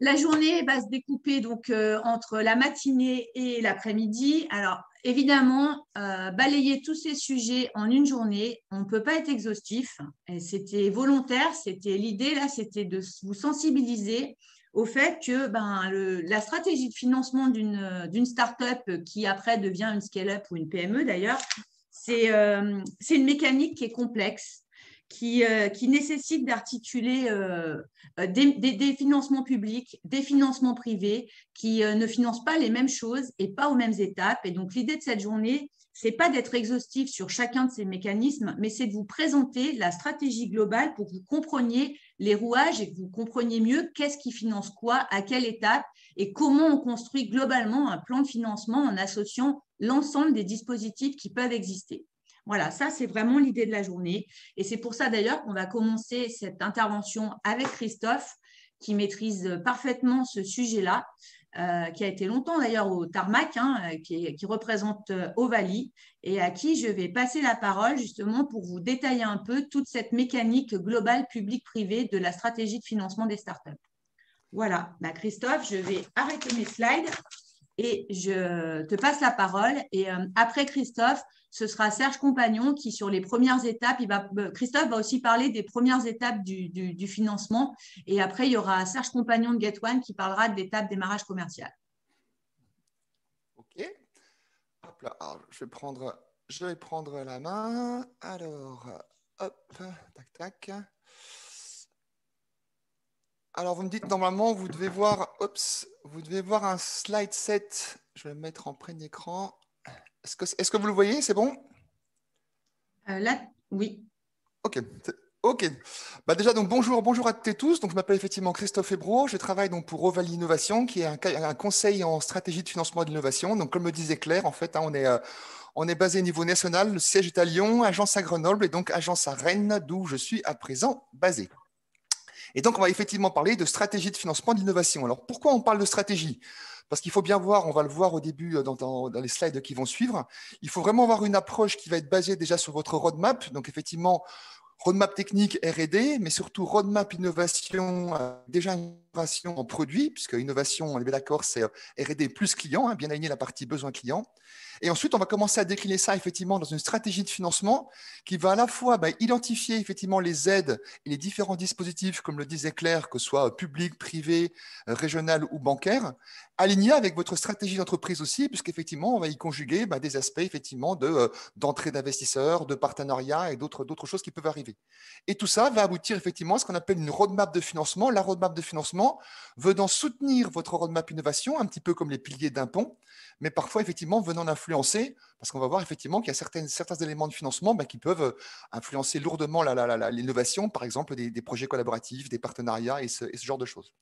La journée va se découper donc euh, entre la matinée et l'après-midi. Alors évidemment, euh, balayer tous ces sujets en une journée, on ne peut pas être exhaustif. C'était volontaire, c'était l'idée là, c'était de vous sensibiliser au fait que ben, la stratégie de financement euh, d'une start-up qui après devient une scale-up ou une PME d'ailleurs, euh, c'est une mécanique qui est complexe, qui, euh, nécessite d'articuler euh, des, financements publics, des financements privés, qui ne financent pas les mêmes choses et pas aux mêmes étapes. Et donc l'idée de cette journée, c'est pas d'être exhaustif sur chacun de ces mécanismes, mais c'est de vous présenter la stratégie globale pour que vous compreniez les rouages et que vous compreniez mieux qu'est-ce qui finance quoi, à quelle étape et comment on construit globalement un plan de financement en associant l'ensemble des dispositifs qui peuvent exister. Voilà, ça c'est vraiment l'idée de la journée. Et c'est pour ça d'ailleurs qu'on va commencer cette intervention avec Christophe, qui maîtrise parfaitement ce sujet-là, euh, qui a été longtemps d'ailleurs au Tarmac, hein, qui, représente euh, Ovalie, et à qui je vais passer la parole justement pour vous détailler un peu toute cette mécanique globale publique, privée de la stratégie de financement des startups. Voilà, bah, Christophe, je vais arrêter mes slides. Et je te passe la parole. Et euh, après Christophe, ce sera Serge Compagnon qui, sur les premières étapes, euh, Christophe va aussi parler des premières étapes du, financement. Et après, il y aura Serge Compagnon de GetOne qui parlera de l'étape démarrage commercial. OK. Hop là, je, vais prendre, je vais prendre la main. Alors, hop, tac, tac. Alors, vous me dites normalement, vous devez voir, vous devez voir un slide set. Je vais le mettre en plein écran. Est-ce que, est que, vous le voyez C'est bon euh, Là, oui. Ok. Ok. Bah déjà, donc bonjour, bonjour à toutes et tous. Donc, je m'appelle effectivement Christophe Hébro. Je travaille donc pour Oval Innovation, qui est un, conseil en stratégie de financement de l'innovation. Donc, comme le disait Claire, en fait, hein, on est euh, on est basé au niveau national, le siège est à Lyon, agence à Grenoble et donc agence à Rennes, d'où je suis à présent basé. Et donc, on va effectivement parler de stratégie de financement d'innovation. Alors, pourquoi on parle de stratégie Parce qu'il faut bien voir, on va le voir au début euh, dans, les slides qui vont suivre, il faut vraiment avoir une approche qui va être basée déjà sur votre roadmap. Donc, effectivement, roadmap technique RD, mais surtout roadmap innovation, euh, déjà en produit, puisque innovation, on est d'accord, c'est euh, RD plus client, hein, bien aligner la partie besoin client. Et ensuite, on va commencer à décliner ça effectivement dans une stratégie de financement qui va à la fois bah, identifier effectivement les aides et les différents dispositifs, comme le disait Claire, que ce soit euh, public, privé, euh, régional ou bancaire, aligné avec votre stratégie d'entreprise aussi, puisqu'effectivement, on va y conjuguer bah, des aspects effectivement d'entrée de, d'investisseurs, de partenariats et d'autres choses qui peuvent arriver. Et tout ça va aboutir effectivement à ce qu'on appelle une roadmap de financement. La roadmap de financement, venant soutenir votre roadmap innovation, un petit peu comme les piliers d'un pont, mais parfois effectivement venant l'influencer, parce qu'on va voir effectivement qu'il y a certaines, certains éléments de financement ben, qui peuvent euh, influencer lourdement l'innovation, par exemple des, projets collaboratifs, des partenariats et ce genre de choses.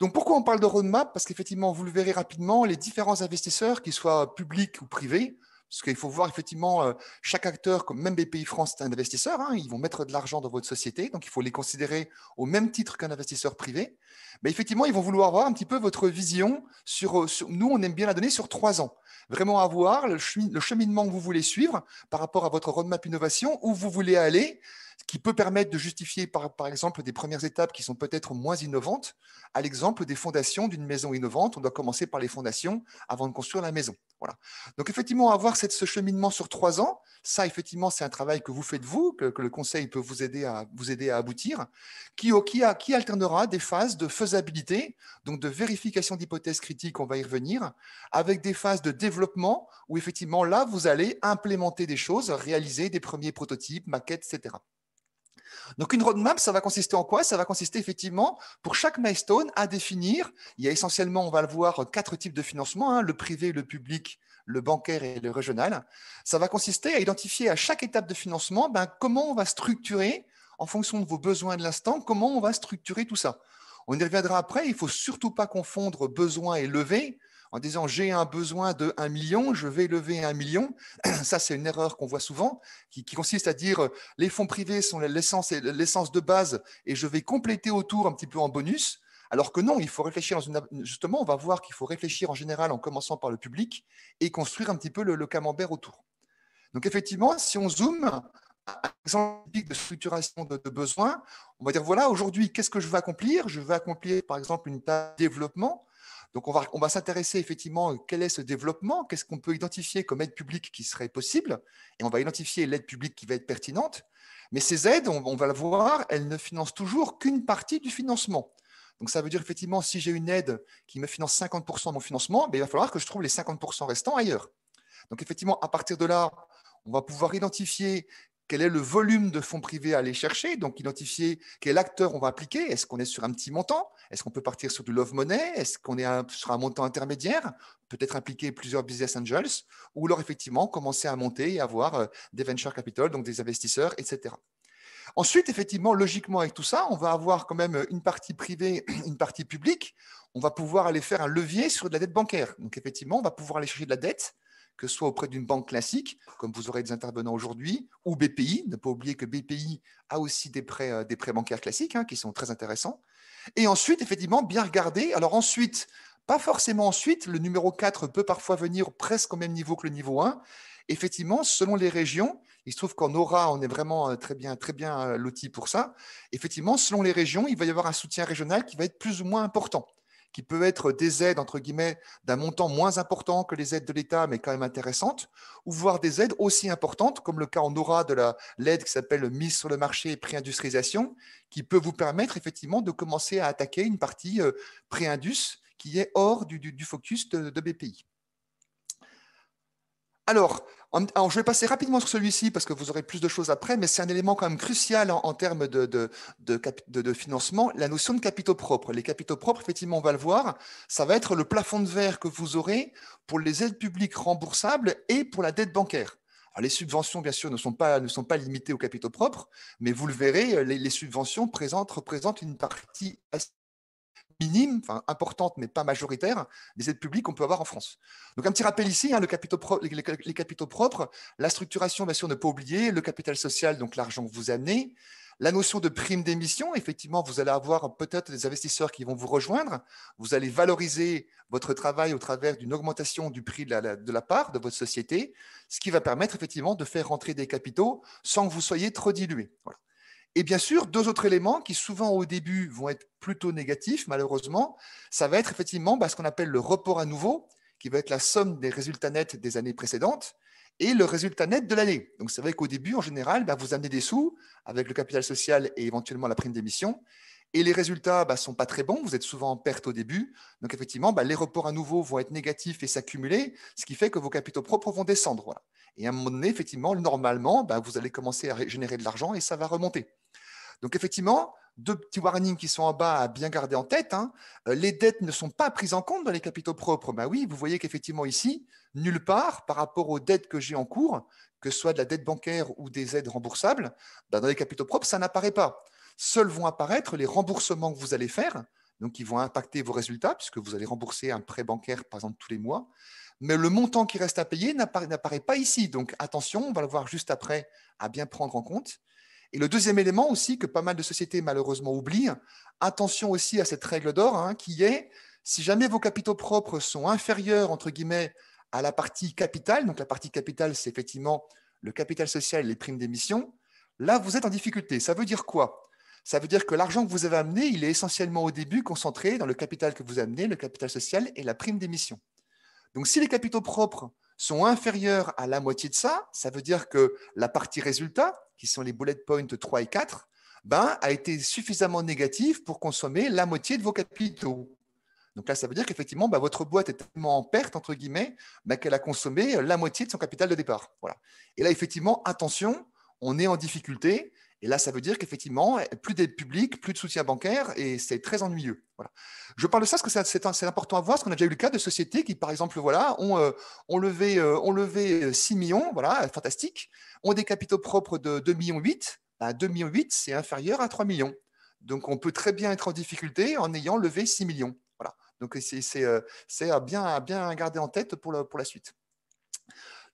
Donc pourquoi on parle de roadmap Parce qu'effectivement, vous le verrez rapidement, les différents investisseurs, qu'ils soient publics ou privés, parce qu'il faut voir effectivement euh, chaque acteur, comme même BPI France, c'est un investisseur. Hein. ils vont mettre de l'argent dans votre société, donc il faut les considérer au même titre qu'un investisseur privé. Mais effectivement, ils vont vouloir avoir un petit peu votre vision euh, sur. nous, on aime bien la donner sur trois ans. Vraiment avoir le cheminement que vous voulez suivre par rapport à votre roadmap innovation, où vous voulez aller qui peut permettre de justifier par, exemple des premières étapes qui sont peut-être moins innovantes, à l'exemple des fondations d'une maison innovante. On doit commencer par les fondations avant de construire la maison. Donc effectivement, avoir ce cheminement sur trois ans, ça effectivement c'est un travail que vous faites vous, que, le conseil peut vous aider à, vous aider à aboutir, qui alternera des phases de faisabilité, donc de vérification d'hypothèses critiques, on va y revenir, avec des phases de développement où effectivement là vous allez implémenter des choses, réaliser des premiers prototypes, maquettes, etc. Donc une roadmap, ça va consister en quoi Ça va consister effectivement pour chaque milestone à définir. Il y a essentiellement, on va le voir, quatre types de financement, hein, le privé, le public, le bancaire et le régional. Ça va consister à identifier à chaque étape de financement ben, comment on va structurer, en fonction de vos besoins de l'instant, comment on va structurer tout ça. On y reviendra après, il ne faut surtout pas confondre besoin et levée en disant j'ai un besoin de 1 million, je vais lever 1 million. Ça, c'est une erreur qu'on voit souvent, qui, consiste à dire les fonds privés sont l'essence de base et je vais compléter autour un petit peu en bonus. Alors que non, il faut réfléchir dans Justement, on va voir qu'il faut réfléchir en général en commençant par le public et construire un petit peu le, camembert autour. Donc effectivement, si on zoome, un exemple de structuration de, besoin, besoins, on va dire voilà, aujourd'hui, qu'est-ce que je veux accomplir Je vais accomplir, par exemple, une tâche de développement donc on va, s'intéresser effectivement euh, quel est ce développement, qu'est-ce qu'on peut identifier comme aide publique qui serait possible, et on va identifier l'aide publique qui va être pertinente. Mais ces aides, on, va le voir, elles ne financent toujours qu'une partie du financement. Donc ça veut dire effectivement, si j'ai une aide qui me finance 50% de mon financement, ben, il va falloir que je trouve les 50% restants ailleurs. Donc effectivement, à partir de là, on va pouvoir identifier quel est le volume de fonds privés à aller chercher, donc identifier quel acteur on va appliquer, est-ce qu'on est sur un petit montant, est-ce qu'on peut partir sur du love money, est-ce qu'on est sur un montant intermédiaire, peut-être impliquer plusieurs business angels, ou alors effectivement commencer à monter et avoir euh, des venture capital, donc des investisseurs, etc. Ensuite, effectivement, logiquement avec tout ça, on va avoir quand même une partie privée, une partie publique. On va pouvoir aller faire un levier sur de la dette bancaire. Donc effectivement, on va pouvoir aller chercher de la dette que ce soit auprès d'une banque classique, comme vous aurez des intervenants aujourd'hui, ou BPI. Ne pas oublier que BPI a aussi des prêts, euh, bancaires classiques hein, qui sont très intéressants. Et ensuite, effectivement, bien regarder. Alors ensuite, pas forcément ensuite, le numéro 4 peut parfois venir presque au même niveau que le niveau 1. Effectivement, selon les régions, il se trouve qu'en aura, on est vraiment euh, très bien, très bien euh, loti pour ça. Effectivement, selon les régions, il va y avoir un soutien régional qui va être plus ou moins important qui peut être des aides, entre guillemets, d'un montant moins important que les aides de l'État, mais quand même intéressantes, ou voire des aides aussi importantes, comme le cas en aura de l'aide qui s'appelle mise sur le marché et pré-industrialisation, qui peut vous permettre effectivement de commencer à attaquer une partie euh, pré-indus qui est hors du, focus de BPI. Alors, alors, je vais passer rapidement sur celui-ci parce que vous aurez plus de choses après, mais c'est un élément quand même crucial en, termes de, de, financement, la notion de capitaux propres. Les capitaux propres, effectivement, on va le voir, ça va être le plafond de verre que vous aurez pour les aides publiques remboursables et pour la dette bancaire. les subventions, bien sûr, ne sont pas, ne sont pas limitées aux capitaux propres, mais vous le verrez, les, subventions présentes représentent une partie assez minime, enfin importante, mais pas majoritaire, des aides publiques qu'on peut avoir en France. Donc un petit rappel ici, hein, les, capitaux propres, la structuration, bien sûr, ne pas oublier, le capital social, donc l'argent que vous amenez, la notion de prime d'émission, effectivement, vous allez avoir peut-être des investisseurs qui vont vous rejoindre, vous allez valoriser votre travail au travers d'une augmentation du prix de la, de la part de votre société, ce qui va permettre effectivement de faire rentrer des capitaux sans que vous soyez trop dilué. Voilà. Et bien sûr, deux autres éléments qui souvent au début vont être plutôt négatifs, malheureusement, ça va être effectivement bah, ce qu'on appelle le report à nouveau, qui va être la somme des résultats nets des années précédentes et le résultat net de l'année. Donc c'est vrai qu'au début, en général, bah, vous amenez des sous avec le capital social et éventuellement la prime d'émission. Et les résultats ne bah, sont pas très bons, vous êtes souvent en perte au début. Donc effectivement, les reports à nouveau vont être négatifs et s'accumuler, ce qui fait que vos capitaux propres vont descendre. Et à un moment donné, effectivement, normalement, vous allez commencer à générer de l'argent et ça va remonter. Donc effectivement, deux petits warnings qui sont en bas à bien garder en tête. Hein. Euh, les dettes ne sont pas prises en compte dans les capitaux propres. Ben oui, vous voyez qu'effectivement ici, nulle part par rapport aux dettes que j'ai en cours, que ce soit de la dette bancaire ou des aides remboursables, ben dans les capitaux propres, ça n'apparaît pas. Seuls vont apparaître les remboursements que vous allez faire, donc qui vont impacter vos résultats, puisque vous allez rembourser un prêt bancaire, par exemple, tous les mois. Mais le montant qui reste à payer n'apparaît pas ici. Donc attention, on va le voir juste après à bien prendre en compte. Et le deuxième élément aussi que pas mal de sociétés malheureusement oublient, attention aussi à cette règle d'or hein, qui est, si jamais vos capitaux propres sont inférieurs, entre guillemets, à la partie capitale, donc la partie capitale, c'est effectivement le capital social et les primes d'émission, là, vous êtes en difficulté. Ça veut dire quoi Ça veut dire que l'argent que vous avez amené, il est essentiellement au début concentré dans le capital que vous amenez, le capital social et la prime d'émission. Donc si les capitaux propres sont inférieurs à la moitié de ça, ça veut dire que la partie résultat, qui sont les bullet points 3 et 4, ben, a été suffisamment négative pour consommer la moitié de vos capitaux. Donc là, ça veut dire qu'effectivement, ben, votre boîte est tellement en perte, entre guillemets, ben, qu'elle a consommé la moitié de son capital de départ. Voilà. Et là, effectivement, attention, on est en difficulté et là, ça veut dire qu'effectivement, plus d'aide publique, plus de soutien bancaire, et c'est très ennuyeux. Voilà. Je parle de ça parce que c'est important à voir, parce qu'on a déjà eu le cas de sociétés qui, par exemple, voilà, ont, euh, levé, euh, levé 6 euh, millions, voilà, fantastique, ont des capitaux propres de 2,8 millions. 2,8 ben, millions, c'est inférieur à 3 millions. Donc, on peut très bien être en difficulté en ayant levé 6 millions. Voilà. Donc, c'est à bien, garder en tête pour la suite.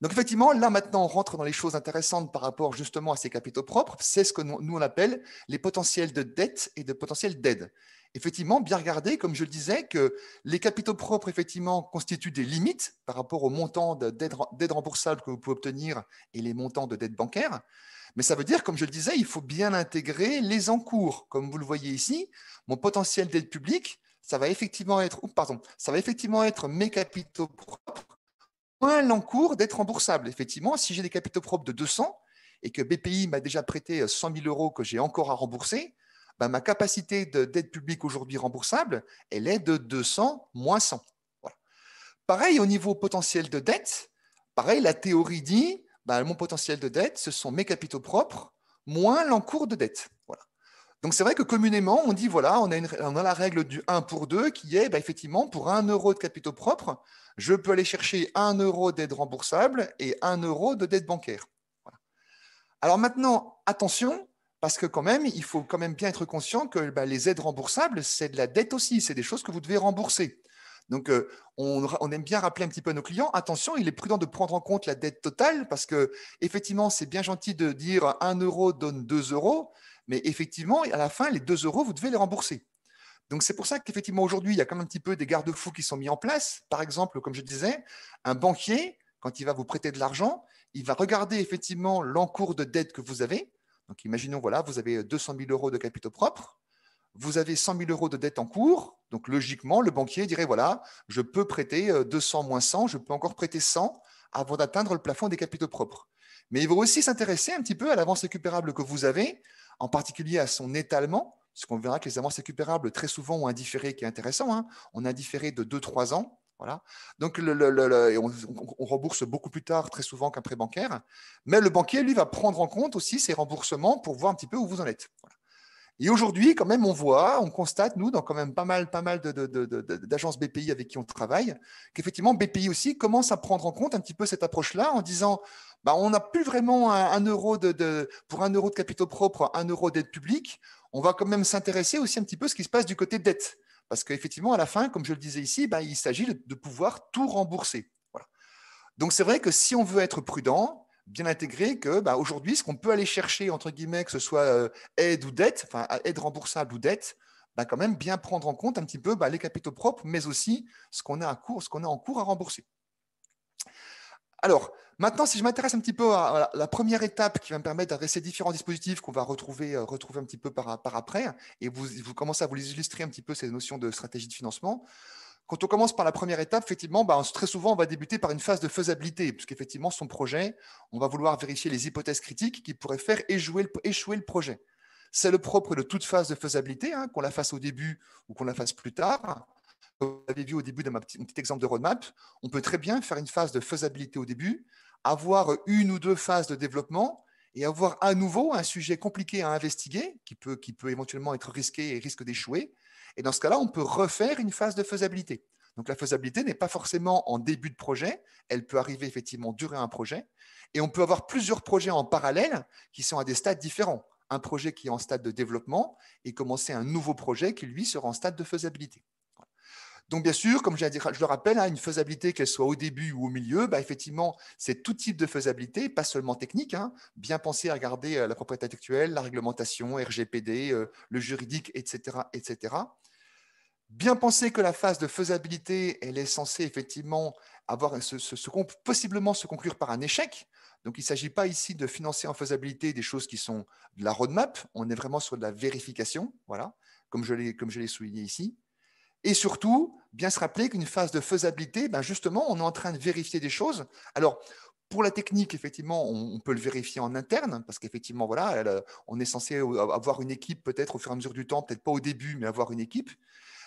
Donc effectivement, là maintenant, on rentre dans les choses intéressantes par rapport justement à ces capitaux propres. C'est ce que nous, on appelle les potentiels de dette et de potentiel d'aide. Effectivement, bien regarder, comme je le disais, que les capitaux propres, effectivement, constituent des limites par rapport au montant d'aide remboursable que vous pouvez obtenir et les montants de dette bancaire. Mais ça veut dire, comme je le disais, il faut bien intégrer les encours. Comme vous le voyez ici, mon potentiel d'aide publique, ça va effectivement être, ça va effectivement être mes capitaux propres moins l'encours d'être remboursable. Effectivement, si j'ai des capitaux propres de 200 et que BPI m'a déjà prêté 100 euh, 000 euros que j'ai encore à rembourser, bah, ma capacité d'aide publique aujourd'hui remboursable, elle est de 200 moins 100. Pareil au niveau potentiel de dette, pareil, la théorie dit, bah, mon potentiel de dette, ce sont mes capitaux propres moins l'encours de dette. Voilà. Donc c'est vrai que communément, on dit, voilà, on a, la règle du 1 pour 2 qui est, bah, effectivement, pour 1 euro de capitaux propres, je peux aller chercher 1 euro d'aide remboursable et 1 euro de dette bancaire. Alors maintenant, attention, parce que quand même, il faut quand même bien être conscient que bah, les aides remboursables, c'est de la dette aussi, c'est des choses que vous devez rembourser. Donc, euh, on, on, aime bien rappeler un petit peu à nos clients, attention, il est prudent de prendre en compte la dette totale parce que, effectivement, c'est bien gentil de dire 1 euro donne 2 euros, mais effectivement, à la fin, les 2 euros, vous devez les rembourser. Donc c'est pour ça qu'effectivement aujourd'hui, il y a quand même un petit peu des garde-fous qui sont mis en place. Par exemple, comme je disais, un banquier, quand il va vous prêter de l'argent, il va regarder effectivement l'encours de dette que vous avez. Donc imaginons, voilà, vous avez 200 000 euros de capitaux propres, vous avez 100 000 euros de dette en cours. Donc logiquement, le banquier dirait, voilà, je peux prêter 200 euh, moins 100, je peux encore prêter 100 avant d'atteindre le plafond des capitaux propres. Mais il va aussi s'intéresser un petit peu à l'avance récupérable que vous avez, en particulier à son étalement, qu'on verra que les avances récupérables, très souvent, ont un différé qui est intéressant. Hein. On a un différé de 2-3 ans. Voilà. Donc, on, rembourse beaucoup plus tard, très souvent, qu'un prêt bancaire. Mais le banquier, lui, va prendre en compte aussi ces remboursements pour voir un petit peu où vous en êtes. Voilà. Et aujourd'hui, quand même, on voit, on constate, nous, dans quand même pas mal, pas mal d'agences BPI avec qui on travaille, qu'effectivement, BPI aussi commence à prendre en compte un petit peu cette approche-là en disant, bah, on n'a plus vraiment un, de, pour un euro de capitaux propres, un euro d'aide publique. On va quand même s'intéresser aussi un petit peu à ce qui se passe du côté dette. Parce qu'effectivement, à la fin, comme je le disais ici, bah, il s'agit de, pouvoir tout rembourser. Donc c'est vrai que si on veut être prudent, bien intégré que bah, aujourd'hui, ce qu'on peut aller chercher, entre guillemets, que ce soit euh, aide ou dette, enfin aide remboursable ou dette, bah, quand même bien prendre en compte un petit peu bah, les capitaux propres, mais aussi ce qu'on a, a en cours à rembourser. Alors, maintenant, si je m'intéresse un petit peu à, la première étape qui va me permettre d'adresser différents dispositifs qu'on va retrouver, euh, retrouver un petit peu par, après, et vous, vous, commencez à vous illustrer un petit peu ces notions de stratégie de financement, quand on commence par la première étape, effectivement, bah, très souvent, on va débuter par une phase de faisabilité, puisqu'effectivement, son projet, on va vouloir vérifier les hypothèses critiques qui pourraient faire échouer le, projet. C'est le propre de toute phase de faisabilité, hein, qu'on la fasse au début ou qu'on la fasse plus tard. vous avez vu au début de mon petit exemple de roadmap, on peut très bien faire une phase de faisabilité au début, avoir une ou deux phases de développement et avoir à nouveau un sujet compliqué à investiguer qui peut éventuellement être risqué et risque d'échouer. Et dans ce cas-là, on peut refaire une phase de faisabilité. Donc la faisabilité n'est pas forcément en début de projet, elle peut arriver effectivement durant un projet, et on peut avoir plusieurs projets en parallèle qui sont à des stades différents. Un projet qui est en stade de développement et commencer un nouveau projet qui, lui, sera en stade de faisabilité. Donc, bien sûr, comme je le rappelle, hein, une faisabilité, qu'elle soit au début ou au milieu, bah, effectivement, c'est tout type de faisabilité, pas seulement technique. Hein. Bien penser à regarder euh, la propriété intellectuelle, la réglementation, RGPD, euh, le juridique, etc., etc bien penser que la phase de faisabilité, elle est censée effectivement avoir ce, possiblement se conclure par un échec. Donc, il ne s'agit pas ici de financer en faisabilité des choses qui sont de la roadmap. On est vraiment sur de la vérification, voilà, comme je l'ai souligné ici. Et surtout, bien se rappeler qu'une phase de faisabilité, ben justement, on est en train de vérifier des choses. Alors, pour la technique, effectivement, on, peut le vérifier en interne, parce qu'effectivement, voilà, on est censé avoir une équipe peut-être au fur et à mesure du temps, peut-être pas au début, mais avoir une équipe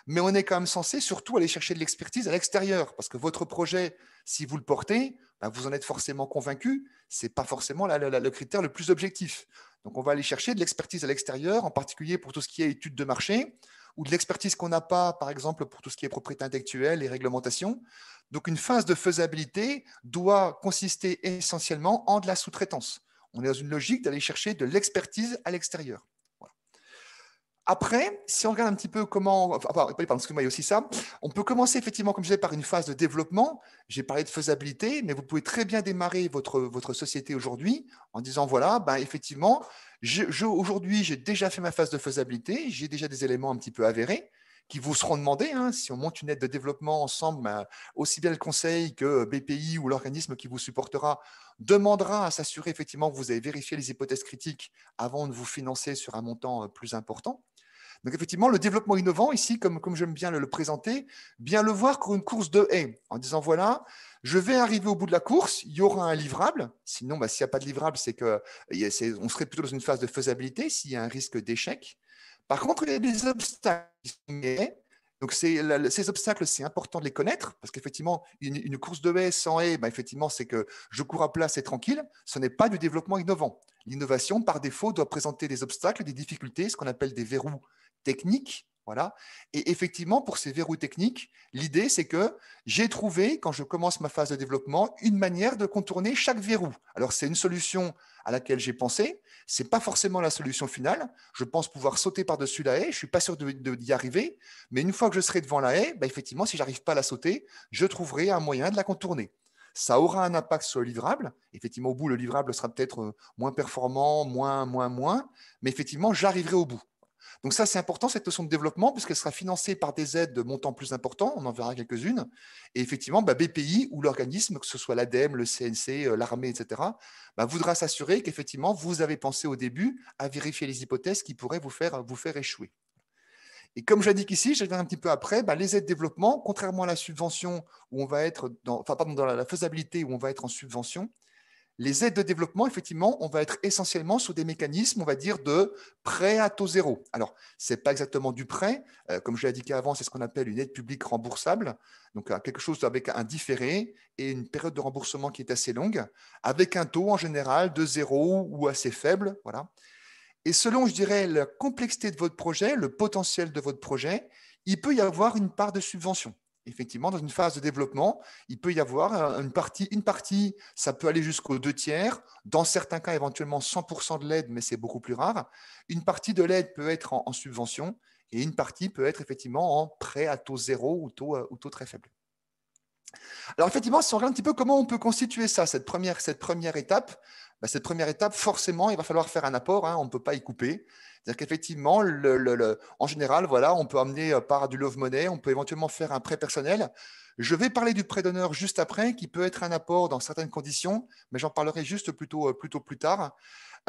mais on est quand même censé surtout aller chercher de l'expertise à l'extérieur, parce que votre projet, si vous le portez, ben, vous en êtes forcément convaincu, ce n'est pas forcément le critère le plus objectif. Donc on va aller chercher de l'expertise à l'extérieur, en particulier pour tout ce qui est études de marché, ou de l'expertise qu'on n'a pas, par exemple, pour tout ce qui est propriété intellectuelle et réglementation. Donc une phase de faisabilité doit consister essentiellement en de la sous-traitance. On est dans une logique d'aller chercher de l'expertise à l'extérieur. Après, si on regarde un petit peu comment, enfin, pardon, moi il y a aussi ça, on peut commencer effectivement, comme je disais, par une phase de développement. J'ai parlé de faisabilité, mais vous pouvez très bien démarrer votre, société aujourd'hui en disant, voilà, ben, effectivement, aujourd'hui, j'ai déjà fait ma phase de faisabilité, j'ai déjà des éléments un petit peu avérés qui vous seront demandés. Hein. si on monte une aide de développement ensemble, ben, aussi bien le conseil que BPI ou l'organisme qui vous supportera demandera à s'assurer effectivement que vous avez vérifié les hypothèses critiques avant de vous financer sur un montant euh, plus important. Donc effectivement, le développement innovant, ici, comme, comme j'aime bien le, présenter, bien le voir comme une course de haie, en disant, voilà, je vais arriver au bout de la course, il y aura un livrable, sinon, bah, s'il n'y a pas de livrable, c'est que on serait plutôt dans une phase de faisabilité, s'il y a un risque d'échec. Par contre, il y a des obstacles donc, ces obstacles, c'est important de les connaître parce qu'effectivement, une, course de haie sans haie, bah, effectivement, c'est que je cours à plat, et tranquille. Ce n'est pas du développement innovant. L'innovation, par défaut, doit présenter des obstacles, des difficultés, ce qu'on appelle des verrous technique, Voilà. Et effectivement, pour ces verrous techniques, l'idée, c'est que j'ai trouvé, quand je commence ma phase de développement, une manière de contourner chaque verrou. Alors, c'est une solution à laquelle j'ai pensé. Ce n'est pas forcément la solution finale. Je pense pouvoir sauter par-dessus la haie. Je ne suis pas sûr d'y arriver. Mais une fois que je serai devant la haie, bah, effectivement, si je n'arrive pas à la sauter, je trouverai un moyen de la contourner ça aura un impact sur le livrable. Effectivement, au bout, le livrable sera peut-être euh, moins performant, moins, moins, moins, mais effectivement, j'arriverai au bout. Donc ça, c'est important, cette notion de développement, puisqu'elle sera financée par des aides de montants plus importants, on en verra quelques-unes. Et effectivement, BPI bah, ou l'organisme, que ce soit l'ADEME, le CNC, euh, l'armée, etc., bah, voudra s'assurer qu'effectivement, vous avez pensé au début à vérifier les hypothèses qui pourraient vous faire, échouer. Et comme j'indique ici, je reviens un petit peu après, bah, les aides de développement, contrairement à la subvention où on va être dans la faisabilité où on va être en subvention, les aides de développement, effectivement, on va être essentiellement sous des mécanismes, on va dire, de prêt à taux zéro. Alors, ce n'est pas exactement du prêt. Euh, comme je l'ai indiqué avant, c'est ce qu'on appelle une aide publique remboursable. Donc, euh, quelque chose avec un différé et une période de remboursement qui est assez longue, avec un taux en général de zéro ou assez faible. Voilà. Et selon, je dirais, la complexité de votre projet, le potentiel de votre projet, il peut y avoir une part de subvention effectivement, dans une phase de développement, il peut y avoir euh, une partie, une partie ça peut aller jusqu'aux deux tiers, dans certains cas éventuellement 100% de l'aide, mais c'est beaucoup plus rare. Une partie de l'aide peut être en, subvention et une partie peut être effectivement en prêt à taux zéro ou taux, euh, taux très faible. Alors effectivement, si on regarde un petit peu comment on peut constituer ça, cette première étape, bah, cette première étape, forcément, il va falloir faire un apport. Hein, on ne peut pas y couper. C'est-à-dire qu'effectivement, en général, voilà, on peut amener euh, par du love money, on peut éventuellement faire un prêt personnel. Je vais parler du prêt d'honneur juste après, qui peut être un apport dans certaines conditions, mais j'en parlerai juste plutôt, euh, plutôt plus tard.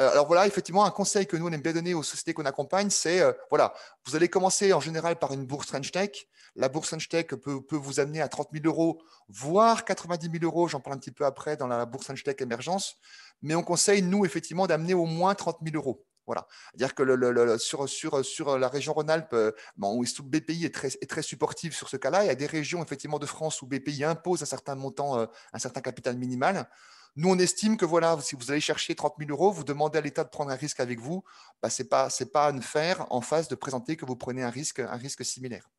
Euh, alors voilà, effectivement, un conseil que nous, on aime bien donner aux sociétés qu'on accompagne, c'est euh, voilà, vous allez commencer en général par une bourse French Tech. La bourse French Tech peut, vous amener à 30 000 euros, voire 90 000 euros. J'en parle un petit peu après dans la bourse French Tech émergence. Mais on conseille, nous, effectivement, d'amener au moins 30 000 euros. Voilà. C'est-à-dire que sur, la région Rhône-Alpes, euh, où BPI est très, est très supportive sur ce cas-là, il y a des régions effectivement de France où BPI impose un certain montant, un certain capital minimal. Nous, on estime que voilà, si vous allez chercher 30 000 euros, vous demandez à l'État de prendre un risque avec vous. Bah, ce n'est pas, à ne faire en face de présenter que vous prenez un risque, un risque similaire.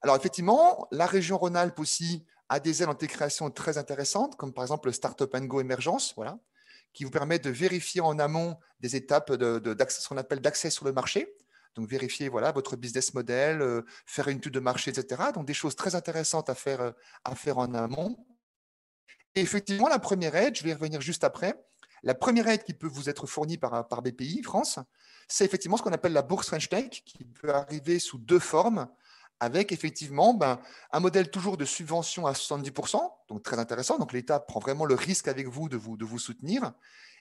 Alors, effectivement, la région Rhône-Alpes aussi a des ailes en création très intéressantes, comme par exemple le Startup and Go Emergence, voilà, qui vous permet de vérifier en amont des étapes de, ce qu'on appelle d'accès sur le marché. Donc, vérifier voilà, votre business model, euh, faire une étude de marché, etc. Donc, des choses très intéressantes à faire, euh, à faire en amont effectivement, la première aide, je vais y revenir juste après, la première aide qui peut vous être fournie par, BPI France, c'est effectivement ce qu'on appelle la bourse French Tech, qui peut arriver sous deux formes, avec effectivement ben, un modèle toujours de subvention à 70%, donc très intéressant. Donc l'État prend vraiment le risque avec vous de, vous soutenir.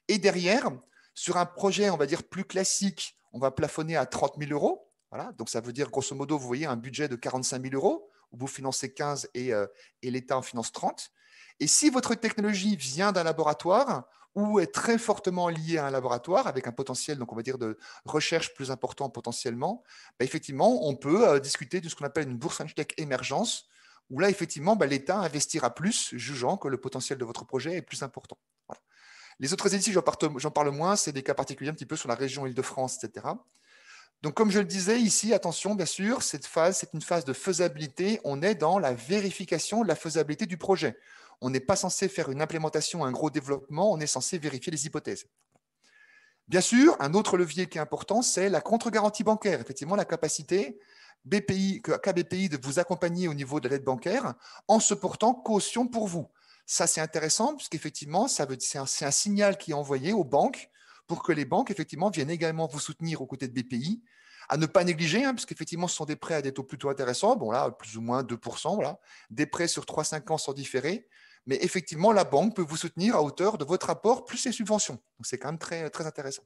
Et derrière, sur un projet, on va dire, plus classique, on va plafonner à 30 000 euros. Voilà, donc ça veut dire, grosso modo, vous voyez un budget de 45 000 euros, où vous financez 15 et, euh, et l'État en finance 30. Et si votre technologie vient d'un laboratoire ou est très fortement liée à un laboratoire avec un potentiel, donc on va dire, de recherche plus important potentiellement, bah, effectivement, on peut euh, discuter de ce qu'on appelle une bourse Tech émergence, où là, effectivement, bah, l'État investira plus, jugeant que le potentiel de votre projet est plus important. Les autres éléments, j'en parle moins, c'est des cas particuliers un petit peu sur la région Île-de-France, etc. Donc, comme je le disais ici, attention, bien sûr, cette phase, c'est une phase de faisabilité. On est dans la vérification de la faisabilité du projet on n'est pas censé faire une implémentation, un gros développement, on est censé vérifier les hypothèses. Bien sûr, un autre levier qui est important, c'est la contre-garantie bancaire. Effectivement, la capacité BPI, KBPI de vous accompagner au niveau de l'aide bancaire en se portant caution pour vous. Ça, c'est intéressant, puisqu'effectivement, c'est un, signal qui est envoyé aux banques pour que les banques, effectivement, viennent également vous soutenir aux côtés de BPI à ne pas négliger, hein, parce ce sont des prêts à des taux plutôt intéressants, bon là, plus ou moins 2%, des prêts sur 3-5 ans sans différer. Mais effectivement, la banque peut vous soutenir à hauteur de votre apport plus les subventions. Donc, c'est quand même très, intéressant.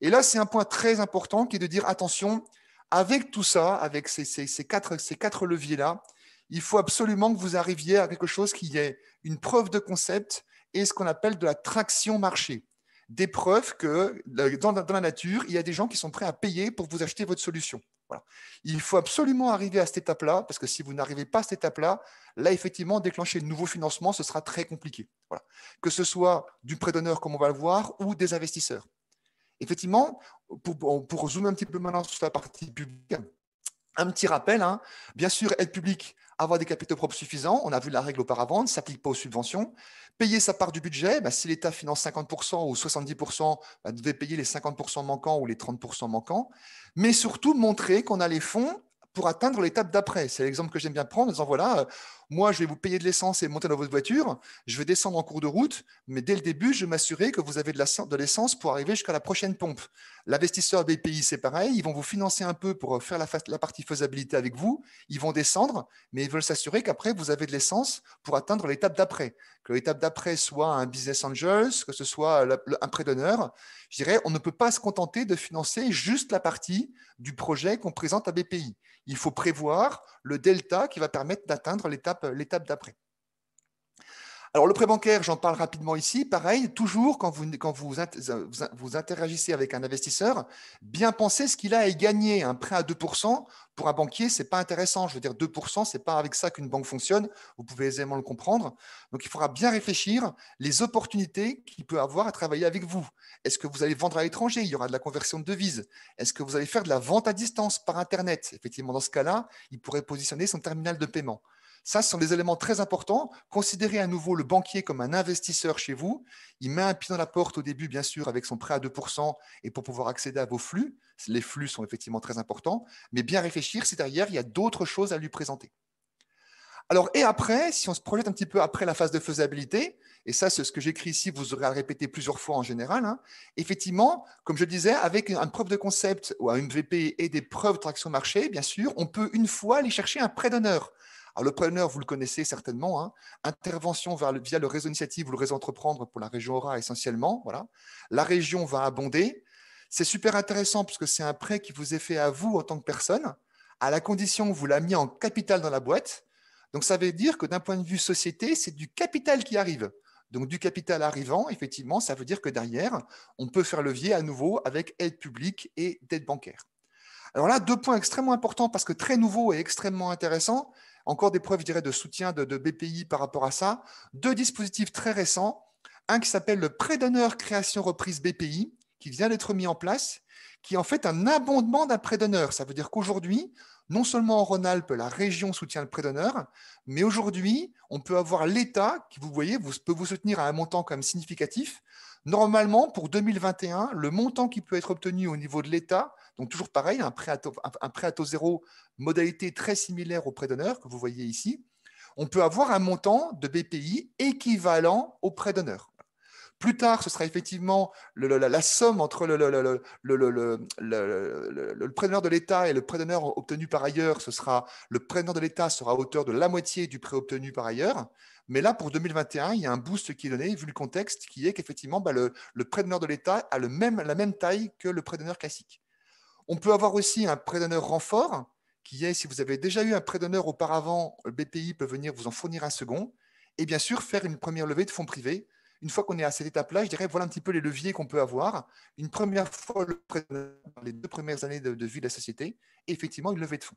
Et là, c'est un point très important qui est de dire attention, avec tout ça, avec ces, quatre, leviers-là, il faut absolument que vous arriviez à quelque chose qui est une preuve de concept et ce qu'on appelle de la traction marché. Des preuves que dans la nature, il y a des gens qui sont prêts à payer pour vous acheter votre solution. Il faut absolument arriver à cette étape-là, parce que si vous n'arrivez pas à cette étape-là, là, effectivement, déclencher de nouveaux financements, ce sera très compliqué. Que ce soit du prêt d'honneur, comme on va le voir, ou des investisseurs. Effectivement, pour, pour zoomer un petit peu maintenant sur la partie publique, un petit rappel, hein. bien sûr, aide publique, avoir des capitaux propres suffisants, on a vu la règle auparavant, ne s'applique pas aux subventions. Payer sa part du budget, bah, si l'État finance 50% ou 70%, bah, devait payer les 50% manquants ou les 30% manquants. Mais surtout, montrer qu'on a les fonds pour atteindre l'étape d'après. C'est l'exemple que j'aime bien prendre en disant, voilà, moi, je vais vous payer de l'essence et monter dans votre voiture. Je vais descendre en cours de route, mais dès le début, je vais m'assurer que vous avez de l'essence pour arriver jusqu'à la prochaine pompe. L'investisseur BPI, c'est pareil. Ils vont vous financer un peu pour euh, faire la, la partie faisabilité avec vous. Ils vont descendre, mais ils veulent s'assurer qu'après, vous avez de l'essence pour atteindre l'étape d'après. Que l'étape d'après soit un business angels, que ce soit un prêt d'honneur. Je dirais, on ne peut pas se contenter de financer juste la partie du projet qu'on présente à BPI. Il faut prévoir le delta qui va permettre d'atteindre l'étape euh, l'étape d'après. Alors le prêt bancaire, j'en parle rapidement ici. Pareil, toujours quand vous, quand vous, euh, vous interagissez avec un investisseur, bien penser ce qu'il a et gagner. Un prêt à 2%, pour un banquier, ce n'est pas intéressant. Je veux dire, 2%, ce n'est pas avec ça qu'une banque fonctionne. Vous pouvez aisément le comprendre. Donc il faudra bien réfléchir les opportunités qu'il peut avoir à travailler avec vous. Est-ce que vous allez vendre à l'étranger Il y aura de la conversion de devises. Est-ce que vous allez faire de la vente à distance par Internet Effectivement, dans ce cas-là, il pourrait positionner son terminal de paiement. Ça, ce sont des éléments très importants. Considérez à nouveau le banquier comme un investisseur chez vous. Il met un pied dans la porte au début, bien sûr, avec son prêt à 2% et pour pouvoir accéder à vos flux. Les flux sont effectivement très importants, mais bien réfléchir si derrière, il y a d'autres choses à lui présenter. Alors, et après, si on se projette un petit peu après la phase de faisabilité, et ça, c'est ce que j'écris ici, vous aurez à le répéter plusieurs fois en général. Hein. Effectivement, comme je le disais, avec une preuve de concept ou un MVP et des preuves de traction marché, bien sûr, on peut une fois aller chercher un prêt d'honneur. Alors, le preneur, vous le connaissez certainement. Hein. Intervention via le réseau initiative ou le réseau entreprendre pour la région Aura essentiellement. Voilà. La région va abonder. C'est super intéressant puisque c'est un prêt qui vous est fait à vous en tant que personne, à la condition que vous l'avez mis en capital dans la boîte. Donc, ça veut dire que d'un point de vue société, c'est du capital qui arrive. Donc, du capital arrivant, effectivement, ça veut dire que derrière, on peut faire levier à nouveau avec aide publique et dette bancaire. Alors là, deux points extrêmement importants parce que très nouveau et extrêmement intéressants, encore des preuves, je dirais, de soutien de, BPI par rapport à ça. Deux dispositifs très récents. Un qui s'appelle le prêt d'honneur création reprise BPI, qui vient d'être mis en place, qui est en fait un abondement d'un prêt d'honneur. Ça veut dire qu'aujourd'hui, non seulement en Rhône-Alpes, la région soutient le prêt d'honneur, mais aujourd'hui, on peut avoir l'État qui, vous voyez, vous, peut vous soutenir à un montant quand même significatif. Normalement, pour 2021, le montant qui peut être obtenu au niveau de l'État donc toujours pareil, un prêt à taux, zéro, modalité très similaire au prêt d'honneur que vous voyez ici. On peut avoir un montant de BPI équivalent au prêt d'honneur. Plus tard, ce sera effectivement la, somme entre le, le, prêt d'honneur de l'État et le prêt d'honneur obtenu par ailleurs. Ce sera, le prêt d'honneur de l'État sera à hauteur de la moitié du prêt obtenu par ailleurs. Mais là, pour 2021, il y a un boost qui est donné, vu le contexte, qui est qu'effectivement, bah, le, prêt d'honneur de l'État a même, la même taille que le prêt d'honneur classique. On peut avoir aussi un prêt d'honneur renfort, qui est si vous avez déjà eu un prêt d'honneur auparavant, le BPI peut venir vous en fournir un second. Et bien sûr, faire une première levée de fonds privés. Une fois qu'on est à cette étape-là, je dirais voilà un petit peu les leviers qu'on peut avoir. Une première fois le prêt les deux premières années de, vie de la société, et effectivement une levée de fonds.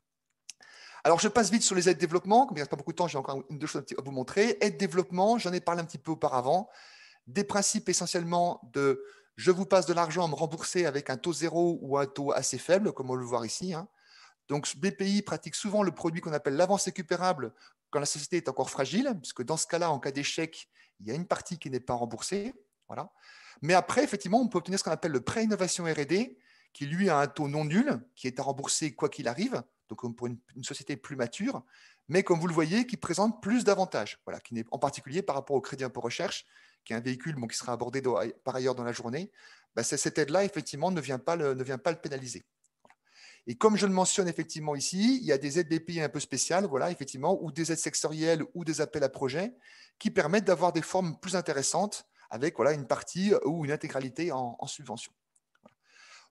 Alors, je passe vite sur les aides développement. Comme il ne reste pas beaucoup de temps, j'ai encore une, deux choses à vous montrer. Aides développement, j'en ai parlé un petit peu auparavant. Des principes essentiellement de je vous passe de l'argent à me rembourser avec un taux zéro ou un taux assez faible, comme on le voit ici. Hein. Donc, BPI pratique souvent le produit qu'on appelle l'avance récupérable quand la société est encore fragile, puisque dans ce cas-là, en cas d'échec, il y a une partie qui n'est pas remboursée. Voilà. Mais après, effectivement, on peut obtenir ce qu'on appelle le prêt innovation RD, qui lui a un taux non nul, qui est à rembourser quoi qu'il arrive, donc pour une, société plus mature, mais comme vous le voyez, qui présente plus d'avantages, voilà, qui n'est en particulier par rapport au crédit impôt recherche, qui est un véhicule qui sera abordé par ailleurs dans la journée, bah, cette aide-là, effectivement, ne vient pas le, ne vient pas le pénaliser. Et comme je le mentionne effectivement ici, il y a des aides des pays un peu spéciales, voilà, effectivement, ou des aides sectorielles ou des appels à projets qui permettent d'avoir des formes plus intéressantes avec voilà, une partie euh, ou une intégralité en, subvention.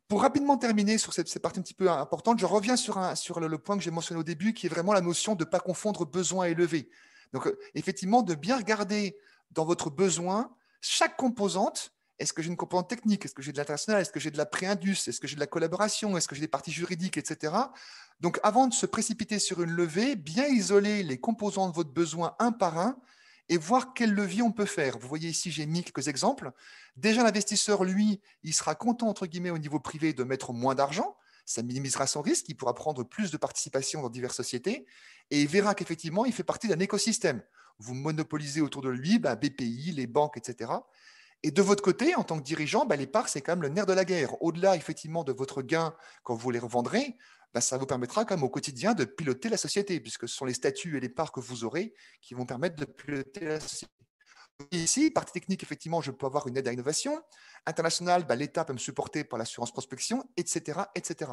Pour rapidement terminer sur cette, partie un petit peu importante, je reviens sur, le, point que j'ai mentionné au début, qui est vraiment la notion de ne pas confondre besoin et levé. Donc, euh, effectivement, de bien regarder dans votre besoin, chaque composante, est-ce que j'ai une composante technique Est-ce que j'ai de l'international Est-ce que j'ai de la pré-indus Est-ce que j'ai de la collaboration Est-ce que j'ai des parties juridiques, etc. Donc, avant de se précipiter sur une levée, bien isoler les composants de votre besoin un par un et voir quel levier on peut faire. Vous voyez ici, j'ai mis quelques exemples. Déjà, l'investisseur, lui, il sera content, entre guillemets, au niveau privé de mettre moins d'argent. Ça minimisera son risque, il pourra prendre plus de participation dans diverses sociétés et il verra qu'effectivement, il fait partie d'un écosystème vous monopolisez autour de lui BPI, bah, les banques, etc. Et de votre côté, en tant que dirigeant, bah, les parts, c'est quand même le nerf de la guerre. Au-delà, effectivement, de votre gain quand vous les revendrez, bah, ça vous permettra comme au quotidien de piloter la société, puisque ce sont les statuts et les parts que vous aurez qui vont permettre de piloter la société. ici, partie technique, effectivement, je peux avoir une aide à l'innovation. Internationale, l'État peut me supporter par l'assurance prospection, etc., etc.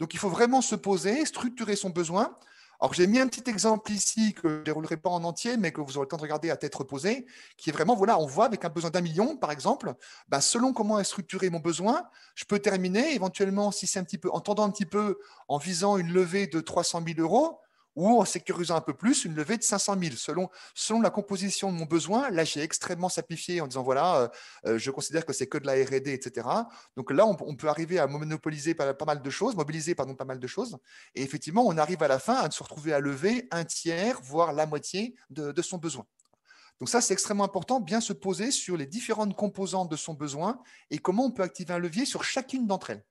Donc, il faut vraiment se poser, structurer son besoin, alors j'ai mis un petit exemple ici que je ne déroulerai pas en entier, mais que vous aurez le temps de regarder à tête reposée, qui est vraiment, voilà, on voit avec un besoin d'un million, par exemple, bah, selon comment est structuré mon besoin, je peux terminer éventuellement, si c'est un petit peu, en tendant un petit peu, en visant une levée de 300 000 euros, ou en sécurisant un peu plus, une levée de 500 000. Selon, selon la composition de mon besoin, là, j'ai extrêmement simplifié en disant, voilà, euh, euh, je considère que c'est que de la RD, etc. Donc là, on, peut arriver à monopoliser pas, mal de choses, mobiliser pardon, pas mal de choses. Et effectivement, on arrive à la fin à se retrouver à lever un tiers, voire la moitié de son besoin. Donc ça, c'est extrêmement important, bien se poser sur les différentes composantes de son besoin et comment on peut activer un levier sur chacune d'entre elles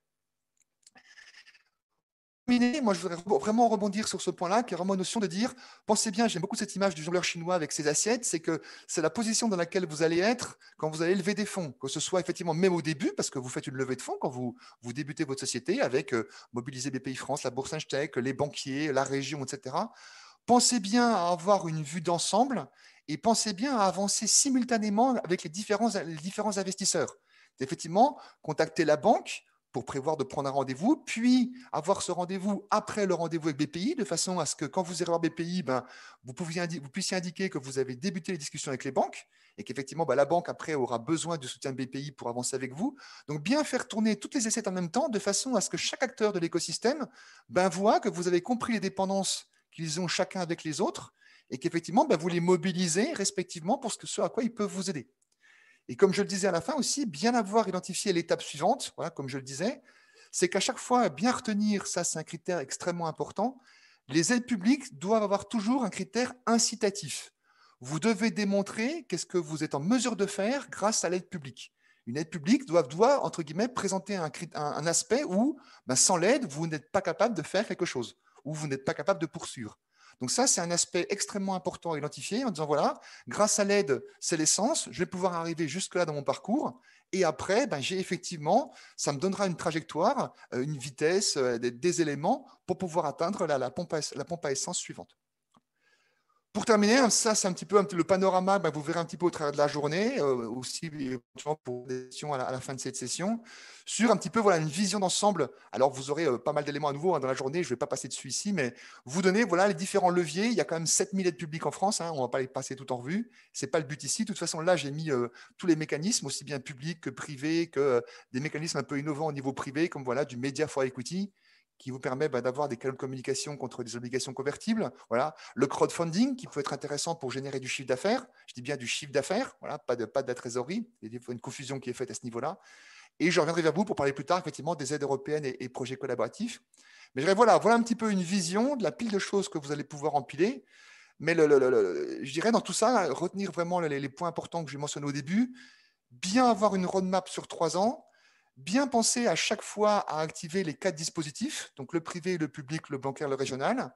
moi, je voudrais vraiment rebondir sur ce point-là, qui est vraiment une notion de dire, pensez bien, j'aime beaucoup cette image du jongleur chinois avec ses assiettes, c'est que c'est la position dans laquelle vous allez être quand vous allez lever des fonds, que ce soit effectivement même au début, parce que vous faites une levée de fonds quand vous, débutez votre société avec euh, Mobiliser BPI France, la Bourse Tech, les banquiers, la région, etc. Pensez bien à avoir une vue d'ensemble et pensez bien à avancer simultanément avec les différents, les différents investisseurs. Effectivement, contacter la banque, pour prévoir de prendre un rendez-vous, puis avoir ce rendez-vous après le rendez-vous avec BPI, de façon à ce que quand vous irez voir BPI, ben, vous, vous, puissiez indiquer que vous avez débuté les discussions avec les banques et qu'effectivement, ben, la banque après aura besoin du soutien de BPI pour avancer avec vous. Donc, bien faire tourner toutes les assets en même temps, de façon à ce que chaque acteur de l'écosystème ben, voit que vous avez compris les dépendances qu'ils ont chacun avec les autres et qu'effectivement, ben, vous les mobilisez respectivement pour ce, ce à quoi ils peuvent vous aider. Et comme je le disais à la fin aussi, bien avoir identifié l'étape suivante, comme je le disais, c'est qu'à chaque fois, bien retenir, ça c'est un critère extrêmement important, les aides publiques doivent avoir toujours un critère incitatif. Vous devez démontrer qu'est-ce que vous êtes en mesure de faire grâce à l'aide publique. Une aide publique doit, entre guillemets, présenter un, aspect où, ben, sans l'aide, vous n'êtes pas capable de faire quelque chose, ou vous n'êtes pas capable de poursuivre. Donc ça, c'est un aspect extrêmement important à identifier en disant, voilà, grâce à l'aide, c'est l'essence, je vais pouvoir arriver jusque-là dans mon parcours. Et après, ben, j'ai effectivement, ça me donnera une trajectoire, euh, une vitesse, euh, des, éléments pour pouvoir atteindre la, la pompe à essence suivante. Pour terminer, hein, ça c'est un petit peu le panorama, ben, vous verrez un petit peu au travers de la journée, euh, aussi pour des à la, fin de cette session, sur un petit peu voilà, une vision d'ensemble. Alors vous aurez euh, pas mal d'éléments à nouveau hein, dans la journée, je ne vais pas passer dessus ici, mais vous donner voilà, les différents leviers. Il y a quand même 7000 de publics en France, hein, on ne va pas les passer tout en revue, ce n'est pas le but ici. De toute façon, là j'ai mis euh, tous les mécanismes, aussi bien publics que privés, que des mécanismes un peu innovants au niveau privé, comme voilà, du Media for Equity, qui vous permet bah, d'avoir des canaux de communication contre des obligations convertibles. Voilà. Le crowdfunding, qui peut être intéressant pour générer du chiffre d'affaires. Je dis bien du chiffre d'affaires, voilà, pas, de, pas de la trésorerie. Il y a une confusion qui est faite à ce niveau-là. Et je reviendrai vers vous pour parler plus tard, effectivement, des aides européennes et, projets collaboratifs. Mais je dirais, voilà, voilà un petit peu une vision de la pile de choses que vous allez pouvoir empiler. Mais je dirais, dans tout ça, retenir vraiment les, les points importants que j'ai mentionnés au début, bien avoir une roadmap sur trois ans, Bien penser à chaque fois à activer les quatre dispositifs, donc le privé, le public, le bancaire, le régional.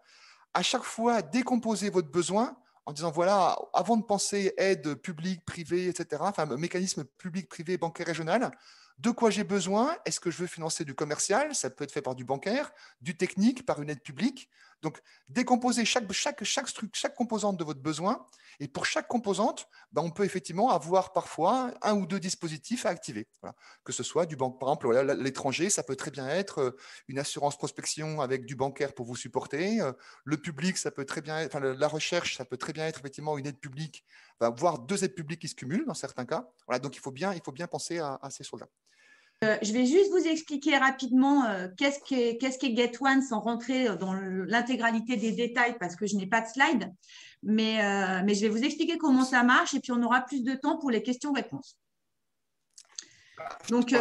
À chaque fois, décomposer votre besoin en disant voilà, avant de penser aide publique, privée, etc., enfin mécanisme public, privé, bancaire, régional, de quoi j'ai besoin Est-ce que je veux financer du commercial Ça peut être fait par du bancaire, du technique, par une aide publique. Donc, décomposer chaque, chaque, chaque, composante de votre besoin. Et pour chaque composante, bah, on peut effectivement avoir parfois un ou deux dispositifs à activer. Que ce soit du banque, par exemple, l'étranger, ça peut très bien être euh, une assurance prospection avec du bancaire pour vous supporter. Euh, le public, ça peut très bien être, la recherche, ça peut très bien être effectivement une aide publique, bah, voire deux aides publiques qui se cumulent dans certains cas. donc, il faut bien, il faut bien penser à, à ces choses-là. Euh, je vais juste vous expliquer rapidement euh, qu'est-ce qu'est GetOne sans rentrer dans l'intégralité des détails parce que je n'ai pas de slide. Euh, mais, je vais vous expliquer comment ça marche et puis on aura plus de temps pour les questions-réponses. Donc,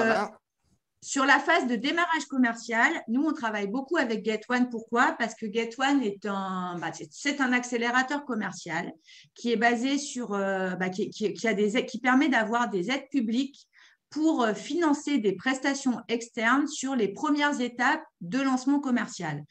sur la phase de démarrage commercial, nous, on travaille beaucoup avec GetOne. Pourquoi Parce que GetOne, est un, bah, c'est un accélérateur commercial qui est basé sur, bah, a des, qui permet d'avoir des aides publiques pour euh, financer des prestations externes sur les premières étapes de lancement commercial.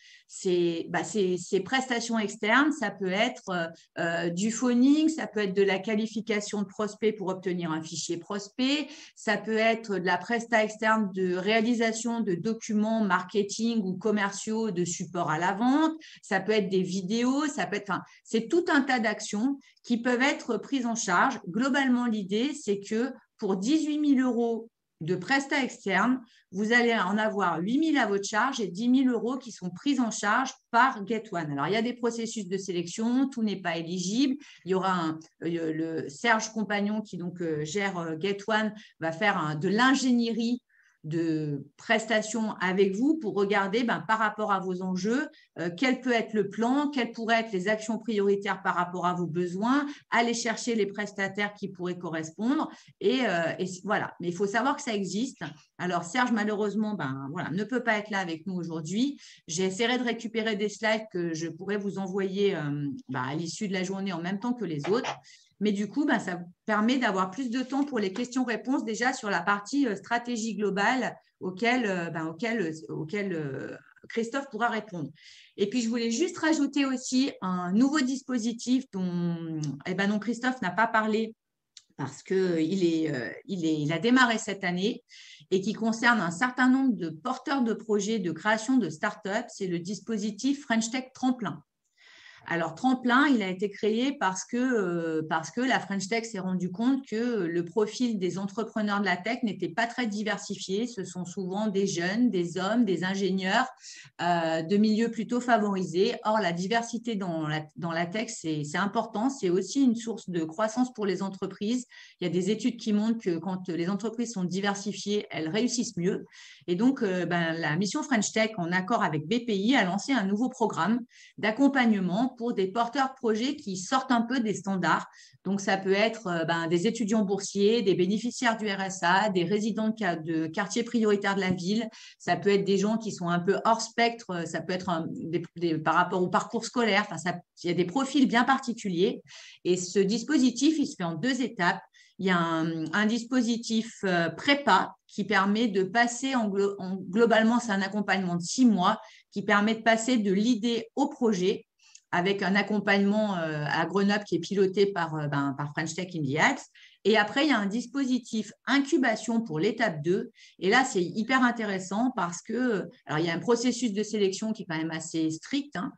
Bah, ces, prestations externes, ça peut être euh, euh, du phoning, ça peut être de la qualification de prospect pour obtenir un fichier prospect, ça peut être de la presta externe de réalisation de documents marketing ou commerciaux de support à la vente, ça peut être des vidéos, ça peut être, c'est tout un tas d'actions qui peuvent être prises en charge. Globalement, l'idée, c'est que pour 18 000 euros de prestat externe, vous allez en avoir 8 000 à votre charge et 10 000 euros qui sont pris en charge par GetOne. Alors, il y a des processus de sélection, tout n'est pas éligible. Il y aura euh, le Serge Compagnon qui donc euh, gère euh, GetOne, va faire de l'ingénierie de prestations avec vous pour regarder ben, par rapport à vos enjeux, euh, quel peut être le plan, quelles pourraient être les actions prioritaires par rapport à vos besoins, aller chercher les prestataires qui pourraient correspondre. Et, euh, voilà, mais il faut savoir que ça existe. Alors Serge, malheureusement, ben, voilà, ne peut pas être là avec nous aujourd'hui. J'essaierai de récupérer des slides que je pourrais vous envoyer euh, ben, à l'issue de la journée en même temps que les autres. Mais du coup, bah, ça permet d'avoir plus de temps pour les questions-réponses déjà sur la partie euh, stratégie globale auquel, euh, bah, euh, Christophe pourra répondre. Et puis, je voulais juste rajouter aussi un nouveau dispositif dont, eh ben, Christophe n'a pas parlé parce qu'il a démarré cette année et qui concerne un certain nombre de porteurs de projets de création de start C'est le dispositif French Tech Tremplin. Alors, Tremplin, il a été créé parce que, euh, parce que la French Tech s'est rendue compte que le profil des entrepreneurs de la tech n'était pas très diversifié. Ce sont souvent des jeunes, des hommes, des ingénieurs euh, de milieux plutôt favorisés. Or, la diversité dans la, dans la tech, c'est important. C'est aussi une source de croissance pour les entreprises. Il y a des études qui montrent que quand les entreprises sont diversifiées, elles réussissent mieux. Et donc, euh, ben, la mission French Tech, en accord avec BPI, a lancé un nouveau programme d'accompagnement pour des porteurs de projets qui sortent un peu des standards. Donc, ça peut être euh, ben, des étudiants boursiers, des bénéficiaires du RSA, des résidents de quartiers prioritaires de la ville. Ça peut être des gens qui sont un peu hors spectre. Euh, ça peut être par rapport au parcours scolaire. Enfin, il y a des profils bien particuliers. Et ce dispositif, il se fait en deux étapes. Il y a un, dispositif euh, prépa qui permet de passer, globalement, c'est un accompagnement de six mois, qui permet de passer de l'idée au projet avec un accompagnement euh, à Grenoble qui est piloté par, euh, ben, par French Tech Indiax. Et après, il y a un dispositif incubation pour l'étape 2. Et là, c'est hyper intéressant parce que, euh, alors, il y a un processus de sélection qui est quand même assez strict, hein,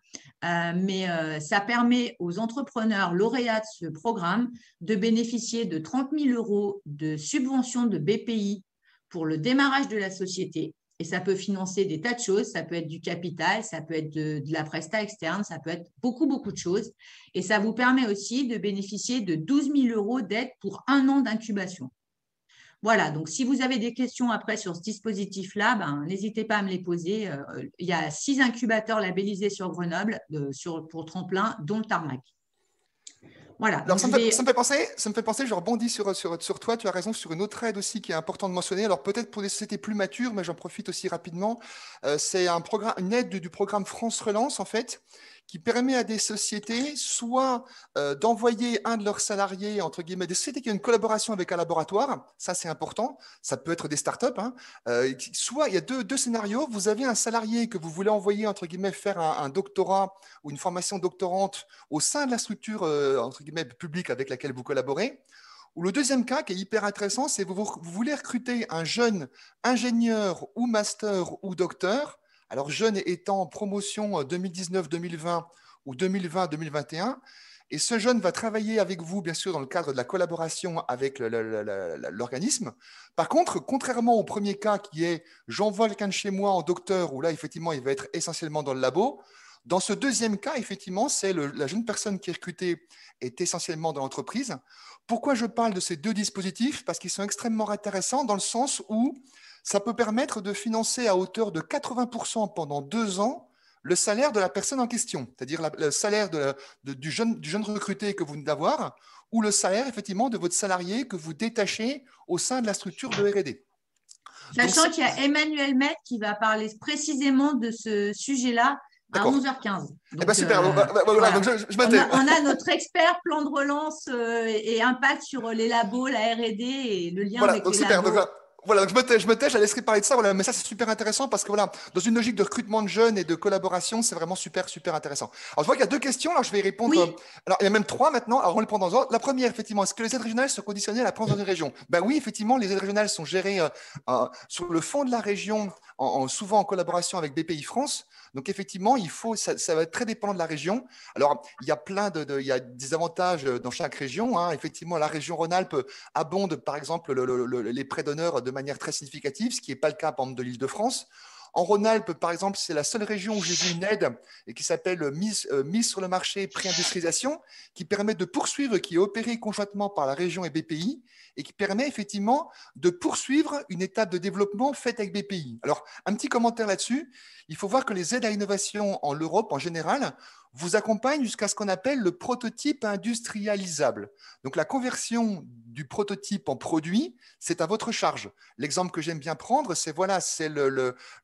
mais ça permet aux entrepreneurs lauréats de ce programme de bénéficier de 30 000 euros de subvention de BPI pour le démarrage de la société et ça peut financer des tas de choses. Ça peut être du capital, ça peut être de, la presta externe, ça peut être beaucoup, beaucoup de choses. Et ça vous permet aussi de bénéficier de 12 000 euros d'aide pour un an d'incubation. Voilà, donc si vous avez des questions après sur ce dispositif-là, ben, n'hésitez pas à me les poser. Euh, il y a six incubateurs labellisés sur Grenoble euh, sur, pour tremplin, dont le tarmac voilà. ça me, fait, penser, ça me fait penser, je rebondis sur, sur, toi, tu as raison, sur une autre aide aussi qui est importante de mentionner. Alors, peut-être pour des sociétés plus matures, mais j'en profite aussi rapidement. Euh, c'est un programme, une aide du programme France Relance, en fait, qui permet à des sociétés soit euh, d'envoyer un de leurs salariés, entre guillemets, des sociétés qui ont une collaboration avec un laboratoire, ça c'est important, ça peut être des startups, hein, euh, soit il y a deux, scénarios, vous avez un salarié que vous voulez envoyer, entre guillemets, faire un, doctorat ou une formation doctorante au sein de la structure, euh, entre guillemets, publique avec laquelle vous collaborez, ou le deuxième cas qui est hyper intéressant, c'est vous, vous voulez recruter un jeune ingénieur ou master ou docteur alors, jeune étant en promotion 2019-2020 euh, ou 2020-2021, et ce jeune va travailler avec vous, bien sûr, dans le cadre de la collaboration avec l'organisme. Par contre, contrairement au premier cas qui est j'envoie quelqu'un chez moi en docteur, où là, effectivement, il va être essentiellement dans le labo, dans ce deuxième cas, effectivement, c'est la jeune personne qui est recrutée est essentiellement dans l'entreprise. Pourquoi je parle de ces deux dispositifs Parce qu'ils sont extrêmement intéressants dans le sens où ça peut permettre de financer à hauteur de 80% pendant deux ans le salaire de la personne en question, c'est-à-dire le salaire du, jeune, du recruté que vous venez d'avoir ou le salaire effectivement de votre salarié que vous détachez au sein de la structure de R&D. Sachant qu'il y a Emmanuel Met qui va parler précisément de ce sujet-là à 11h15. Eh ben, super, on, a, notre expert plan de relance euh, et impact sur euh, les labos, la R&D et le lien avec les labos. Euh, voilà, donc je me tais, je me tais, laisserai parler de ça, voilà, mais ça c'est super intéressant parce que voilà, dans une logique de recrutement de jeunes et de collaboration, c'est vraiment super, super intéressant. Alors je vois qu'il y a deux questions, alors je vais y répondre. Alors il y a même trois maintenant, alors on les prend dans La première, effectivement, est-ce que les aides régionales sont conditionnées à la présence dans une région Ben oui, effectivement, les aides régionales sont gérées sur le fond de la région, souvent en collaboration avec BPI France, donc effectivement, il faut, ça, va être très dépendant de la région. Alors il y a plein de, il y a des avantages euh, dans chaque région. Hein. Effectivement, la région Rhône-Alpes abonde par exemple les prêts d'honneur de manière très significative, ce qui n'est pas le cas par exemple de l'Île-de-France. En Rhône-Alpes, par exemple, c'est la seule région où j'ai vu une aide et qui s'appelle euh, mise, euh, mise, sur le marché pré-industrialisation, qui permet de poursuivre, qui est opérée conjointement par la région et BPI, et qui permet effectivement de poursuivre une étape de développement faite avec BPI. Alors, un petit commentaire là-dessus. Il faut voir que les aides à l'innovation en Europe en général vous accompagne jusqu'à ce qu'on appelle le prototype industrialisable. Donc la conversion du prototype en produit, c'est à votre charge. L'exemple que j'aime bien prendre, c'est voilà, c'est le,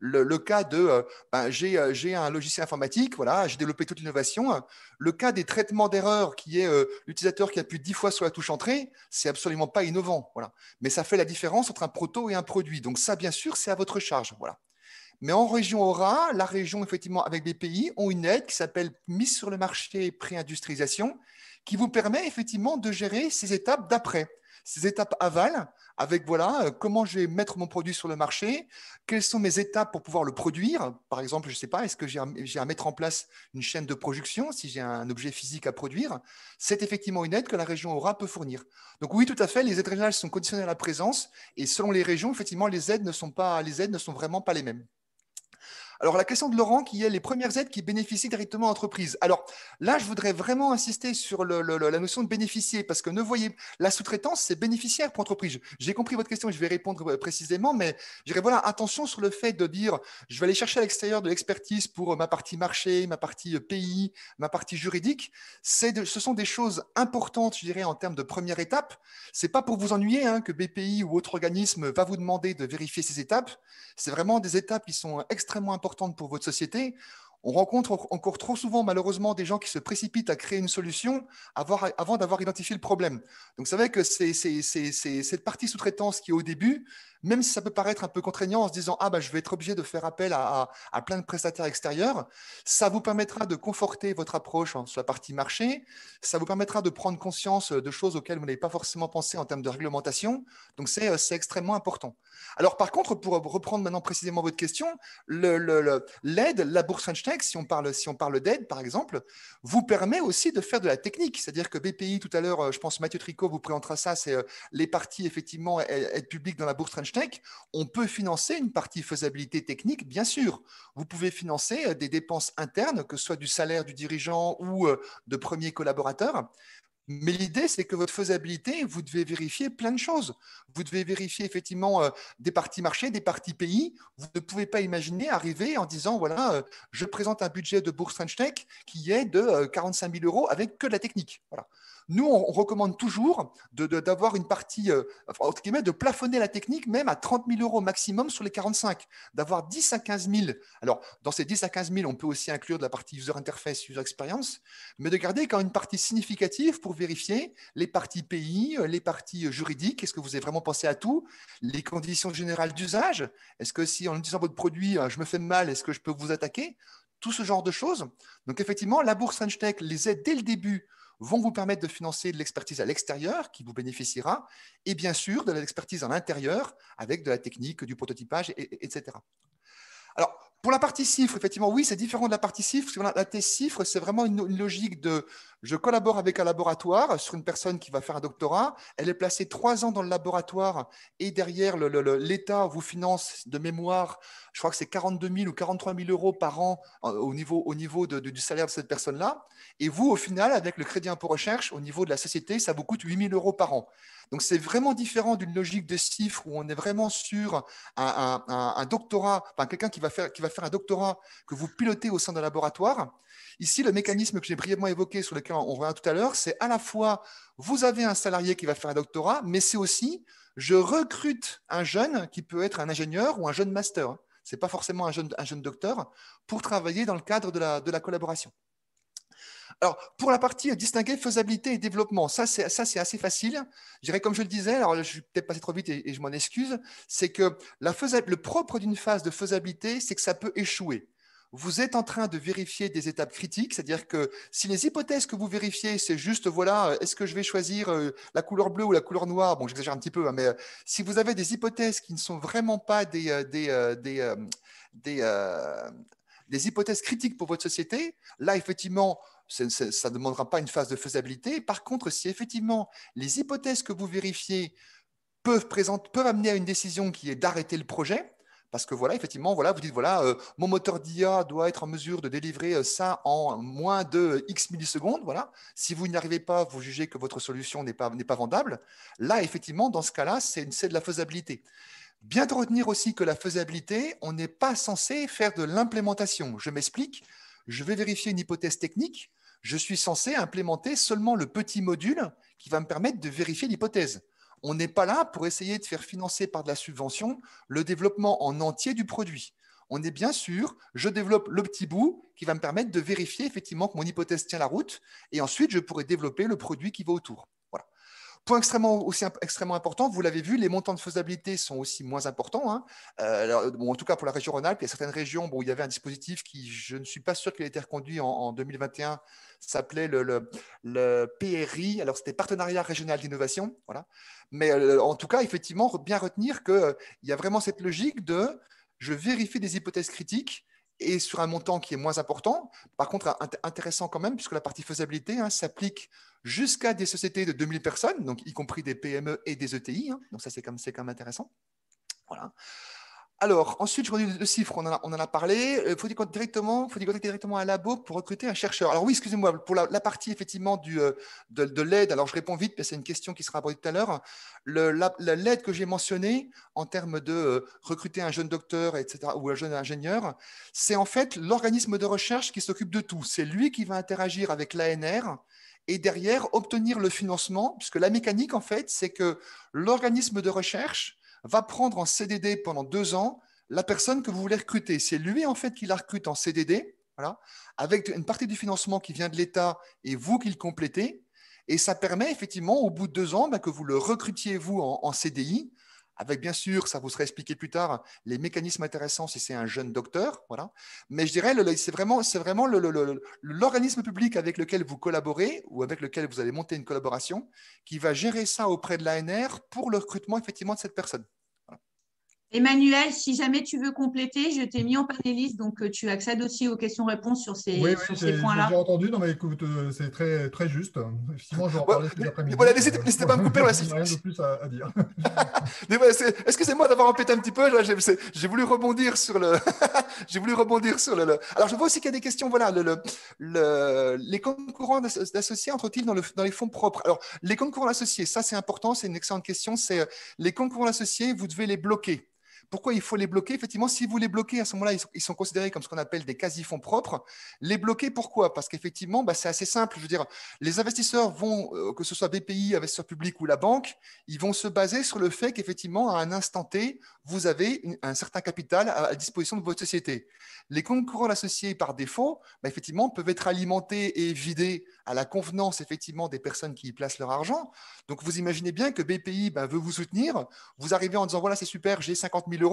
le, cas de euh, ben, euh, j'ai un logiciel informatique, voilà, j'ai développé toute l'innovation. Le cas des traitements d'erreur, qui est euh, l'utilisateur qui a appuie dix fois sur la touche entrée, c'est absolument pas innovant. Voilà. Mais ça fait la différence entre un proto et un produit. Donc ça, bien sûr, c'est à votre charge. Voilà. Mais en région aura, la région, effectivement, avec des pays, ont une aide qui s'appelle mise sur le marché pré-industrialisation, qui vous permet effectivement de gérer ces étapes d'après, ces étapes aval, avec voilà euh, comment je vais mettre mon produit sur le marché, quelles sont mes étapes pour pouvoir le produire. Par exemple, je ne sais pas, est-ce que j'ai à mettre en place une chaîne de production si j'ai un objet physique à produire C'est effectivement une aide que la région aura peut fournir. Donc oui, tout à fait, les aides régionales sont conditionnées à la présence et selon les régions, effectivement, les aides ne sont pas, les aides ne sont vraiment pas les mêmes. Alors, la question de Laurent qui est les premières aides qui bénéficient directement à l'entreprise. Alors là, je voudrais vraiment insister sur la notion de bénéficier parce que ne voyez, la sous-traitance, c'est bénéficiaire pour entreprise. J'ai compris votre question et je vais répondre euh, précisément, mais je dirais voilà, attention sur le fait de dire je vais aller chercher à l'extérieur de l'expertise pour euh, ma partie marché, ma partie euh, pays, ma partie juridique. C'est ce sont des choses importantes, je dirais, en termes de première étape. C'est pas pour vous ennuyer hein, que BPI ou autre organisme va vous demander de vérifier ces étapes. C'est vraiment des étapes qui sont extrêmement importantes pour votre société, on rencontre encore trop souvent, malheureusement, des gens qui se précipitent à créer une solution avant d'avoir identifié le problème. Donc, c'est vrai que c'est cette partie sous-traitance qui est au début, même si ça peut paraître un peu contraignant en se disant Ah, bah, je vais être obligé de faire appel à, plein de prestataires extérieurs, ça vous permettra de conforter votre approche hein, sur la partie marché, ça vous permettra de prendre conscience de choses auxquelles vous n'avez pas forcément pensé en termes de réglementation. Donc, c'est euh, extrêmement important. Alors, par contre, pour reprendre maintenant précisément votre question, l'aide, le, la bourse si on parle, si parle d'aide par exemple, vous permet aussi de faire de la technique. C'est-à-dire que BPI, tout à l'heure, euh, je pense Mathieu Tricot vous présentera ça, c'est euh, les parties effectivement aide publique dans la bourse French Tech. On peut financer une partie faisabilité technique, bien sûr. Vous pouvez financer euh, des dépenses internes, que ce soit du salaire du dirigeant ou de premiers collaborateurs. Mais l'idée, c'est que votre faisabilité, vous devez vérifier plein de choses. Vous devez vérifier effectivement euh, des parties marchés, des parties pays. Vous ne pouvez pas imaginer arriver en disant, voilà, euh, je présente un budget de Bourse French Tech qui est de 45 euh, 000 euros avec que de la technique. Voilà. Nous, on, recommande toujours d'avoir une partie, euh, entre guillemets, de plafonner la technique même à 30 000 euros maximum sur les 45, d'avoir 10 à 15 000. Alors, dans ces 10 à 15 000, on peut aussi inclure de la partie user interface, user experience, mais de garder quand même une partie significative pour vérifier les parties pays, euh, les parties euh, juridiques, est-ce que vous avez vraiment pensé à tout, les conditions générales d'usage, est-ce que si en utilisant votre produit, je me fais mal, est-ce que je peux vous attaquer tout ce genre de choses. Donc effectivement, la bourse French les aide dès le début vont vous permettre de financer de l'expertise à l'extérieur qui vous bénéficiera, et bien sûr de l'expertise à l'intérieur avec de la technique, du prototypage, etc. Alors, pour la partie chiffre, effectivement, oui, c'est différent de la partie chiffre, parce que la, c'est vraiment une logique de, je collabore avec un laboratoire sur une personne qui va faire un doctorat. Elle est placée trois ans dans le laboratoire et derrière, l'État vous finance de mémoire, je crois que c'est 42 000 ou 43 000 euros par an au niveau, du salaire de cette personne-là. Et vous, au final, avec le crédit impôt recherche, au niveau de la société, ça vous coûte 8 000 euros par an. Donc c'est vraiment différent d'une logique de chiffres où on est vraiment sur un, doctorat, enfin, quelqu'un qui va faire un doctorat que vous pilotez au sein d'un laboratoire Ici, le mécanisme que j'ai brièvement évoqué, sur lequel on revient tout à l'heure, c'est à la fois, vous avez un salarié qui va faire un doctorat, mais c'est aussi, je recrute un jeune qui peut être un ingénieur ou un jeune master. Ce n'est pas forcément un jeune, docteur, pour travailler dans le cadre de la, collaboration. Alors, pour la partie distinguer faisabilité et développement, ça c'est, ça, c'est assez facile. Je dirais, comme je le disais, alors je suis peut-être passé trop vite et, je m'en excuse, c'est que la le propre d'une phase de faisabilité, c'est que ça peut échouer vous êtes en train de vérifier des étapes critiques, c'est-à-dire que si les hypothèses que vous vérifiez, c'est juste, voilà, euh, est-ce que je vais choisir euh, la couleur bleue ou la couleur noire, bon, j'exagère un petit peu, hein, mais euh, si vous avez des hypothèses qui ne sont vraiment pas des, des, hypothèses critiques pour votre société, là, effectivement, ça, ne demandera pas une phase de faisabilité. Par contre, si effectivement les hypothèses que vous vérifiez peuvent amener à une décision qui est d'arrêter le projet, parce que voilà, effectivement, voilà, vous dites, voilà, euh, mon moteur d'IA doit être en mesure de délivrer euh, ça en moins de X millisecondes. Voilà. Si vous n'y arrivez pas, vous jugez que votre solution n'est pas, vendable. Là, effectivement, dans ce cas-là, c'est de la faisabilité. Bien de retenir aussi que la faisabilité, on n'est pas censé faire de l'implémentation. Je m'explique, je vais vérifier une hypothèse technique, je suis censé implémenter seulement le petit module qui va me permettre de vérifier l'hypothèse on n'est pas là pour essayer de faire financer par de la subvention le développement en entier du produit. On est bien sûr, je développe le petit bout qui va me permettre de vérifier effectivement que mon hypothèse tient la route, et ensuite je pourrai développer le produit qui va autour. Point extrêmement, aussi extrêmement important, vous l'avez vu, les montants de faisabilité sont aussi moins importants. Hein. Euh, bon, en tout cas, pour la région Rhône-Alpes, il y a certaines régions où il y avait un dispositif qui, je ne suis pas sûr qu'il ait été reconduit en, 2021, s'appelait le, le, PRI. Alors, c'était Partenariat Régional d'Innovation. Voilà. Mais euh, en tout cas, effectivement, bien retenir qu'il euh, il y a vraiment cette logique de je vérifie des hypothèses critiques et sur un montant qui est moins important. Par contre, intéressant quand même, puisque la partie faisabilité hein, s'applique jusqu'à des sociétés de 2000 personnes, donc y compris des PME et des ETI. Hein. donc ça, c'est quand, même, intéressant. Voilà. Alors, ensuite, je reviens deux chiffres, on en a, parlé. Il euh, faut contacter directement, faut contacter directement un labo pour recruter un chercheur. Alors oui, excusez-moi, pour la, partie effectivement du, euh, de, l'aide, alors je réponds vite, mais c'est une question qui sera abordée tout à l'heure. L'aide que j'ai mentionnée en termes de euh, recruter un jeune docteur, etc., ou un jeune ingénieur, c'est en fait l'organisme de recherche qui s'occupe de tout. C'est lui qui va interagir avec l'ANR et derrière obtenir le financement, puisque la mécanique, en fait, c'est que l'organisme de recherche va prendre en CDD pendant deux ans la personne que vous voulez recruter. C'est lui, en fait, qui la recrute en CDD, avec une partie du financement qui vient de l'État et vous qui le complétez. Et ça permet, effectivement, au bout de deux ans, ben, que vous le recrutiez, vous, en CDI, avec bien sûr, ça vous sera expliqué plus tard, les mécanismes intéressants si c'est un jeune docteur, voilà. Mais je dirais, c'est vraiment, l'organisme public avec lequel vous collaborez ou avec lequel vous allez monter une collaboration qui va gérer ça auprès de l'ANR pour le recrutement effectivement de cette personne. Emmanuel, si jamais tu veux compléter, je t'ai mis en panéliste, donc euh, tu accèdes aussi aux questions-réponses sur ces, points-là. J'ai entendu, non mais écoute, euh, c'est très, très juste. Effectivement, je vais en parler cet après-midi. Voilà, n'hésitez pas à me couper. Voilà, rien de plus à, dire. Excusez-moi d'avoir empêté un petit peu. J'ai voulu rebondir sur le. J'ai voulu rebondir sur le, Alors, je vois aussi qu'il y a des questions. Voilà, le, les comptes d'associés entrent-ils dans, les fonds propres Alors, les comptes d'associés, ça c'est important, c'est une excellente question. C'est euh, les comptes d'associés, vous devez les bloquer. Pourquoi il faut les bloquer Effectivement, si vous les bloquez, à ce moment-là, ils, sont considérés comme ce qu'on appelle des quasi-fonds propres. Les bloquer, pourquoi Parce qu'effectivement, bah, c'est assez simple. Je veux dire, les investisseurs vont, euh, que ce soit BPI, investisseurs public ou la banque, ils vont se baser sur le fait qu'effectivement, à un instant T, vous avez un certain capital à, disposition de votre société. Les comptes courants associés par défaut, bah, effectivement, peuvent être alimentés et vidés à la convenance effectivement des personnes qui y placent leur argent. Donc, vous imaginez bien que BPI bah, veut vous soutenir. Vous arrivez en disant voilà, c'est super, j'ai 50 000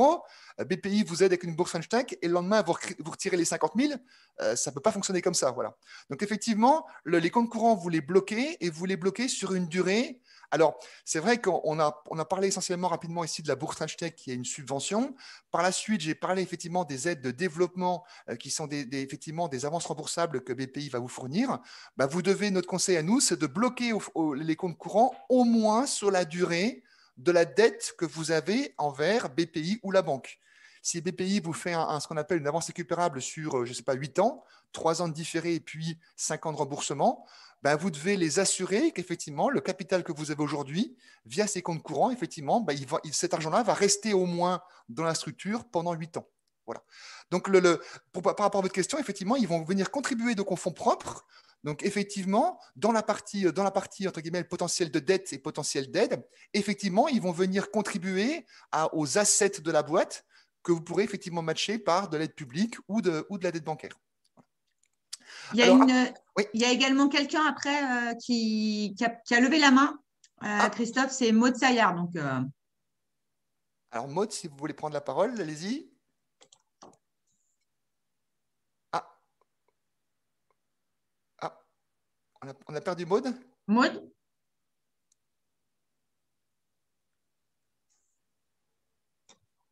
euh, BPI vous aide avec une bourse Einstein et le lendemain, vous, retirez les 50 000, euh, ça ne peut pas fonctionner comme ça. Voilà. Donc effectivement, les comptes courants, vous les bloquez et vous les bloquez sur une durée. Alors, c'est vrai qu'on a, on a parlé essentiellement rapidement ici de la bourse Tech qui est une subvention. Par la suite, j'ai parlé effectivement des aides de développement euh, qui sont des, effectivement des avances remboursables que BPI va vous fournir. Bah, vous devez, notre conseil à nous, c'est de bloquer les comptes courants au moins sur la durée de la dette que vous avez envers BPI ou la banque. Si BPI vous fait un, ce qu'on appelle une avance récupérable sur, euh, je ne sais pas, 8 ans, 3 ans de différé et puis 5 ans de remboursement, ben vous devez les assurer qu'effectivement, le capital que vous avez aujourd'hui, via ces comptes courants, effectivement, bah, cet argent-là va rester au moins dans la structure pendant 8 ans. Voilà. Donc, le, par rapport à votre question, effectivement, ils vont venir contribuer de fonds propres donc effectivement, dans la partie, euh, dans la partie entre guillemets, potentiel de dette et potentiel d'aide, effectivement, ils vont venir contribuer aux assets de la boîte que vous pourrez effectivement matcher par de l'aide publique ou de, ou de la dette bancaire. Il y a, ah, également quelqu'un après euh, qui, a, levé la main. Euh, ah. Christophe, c'est Maud Sayard. Donc, Alors Maud, si vous voulez prendre la parole, allez-y. On a, perdu Maud Maud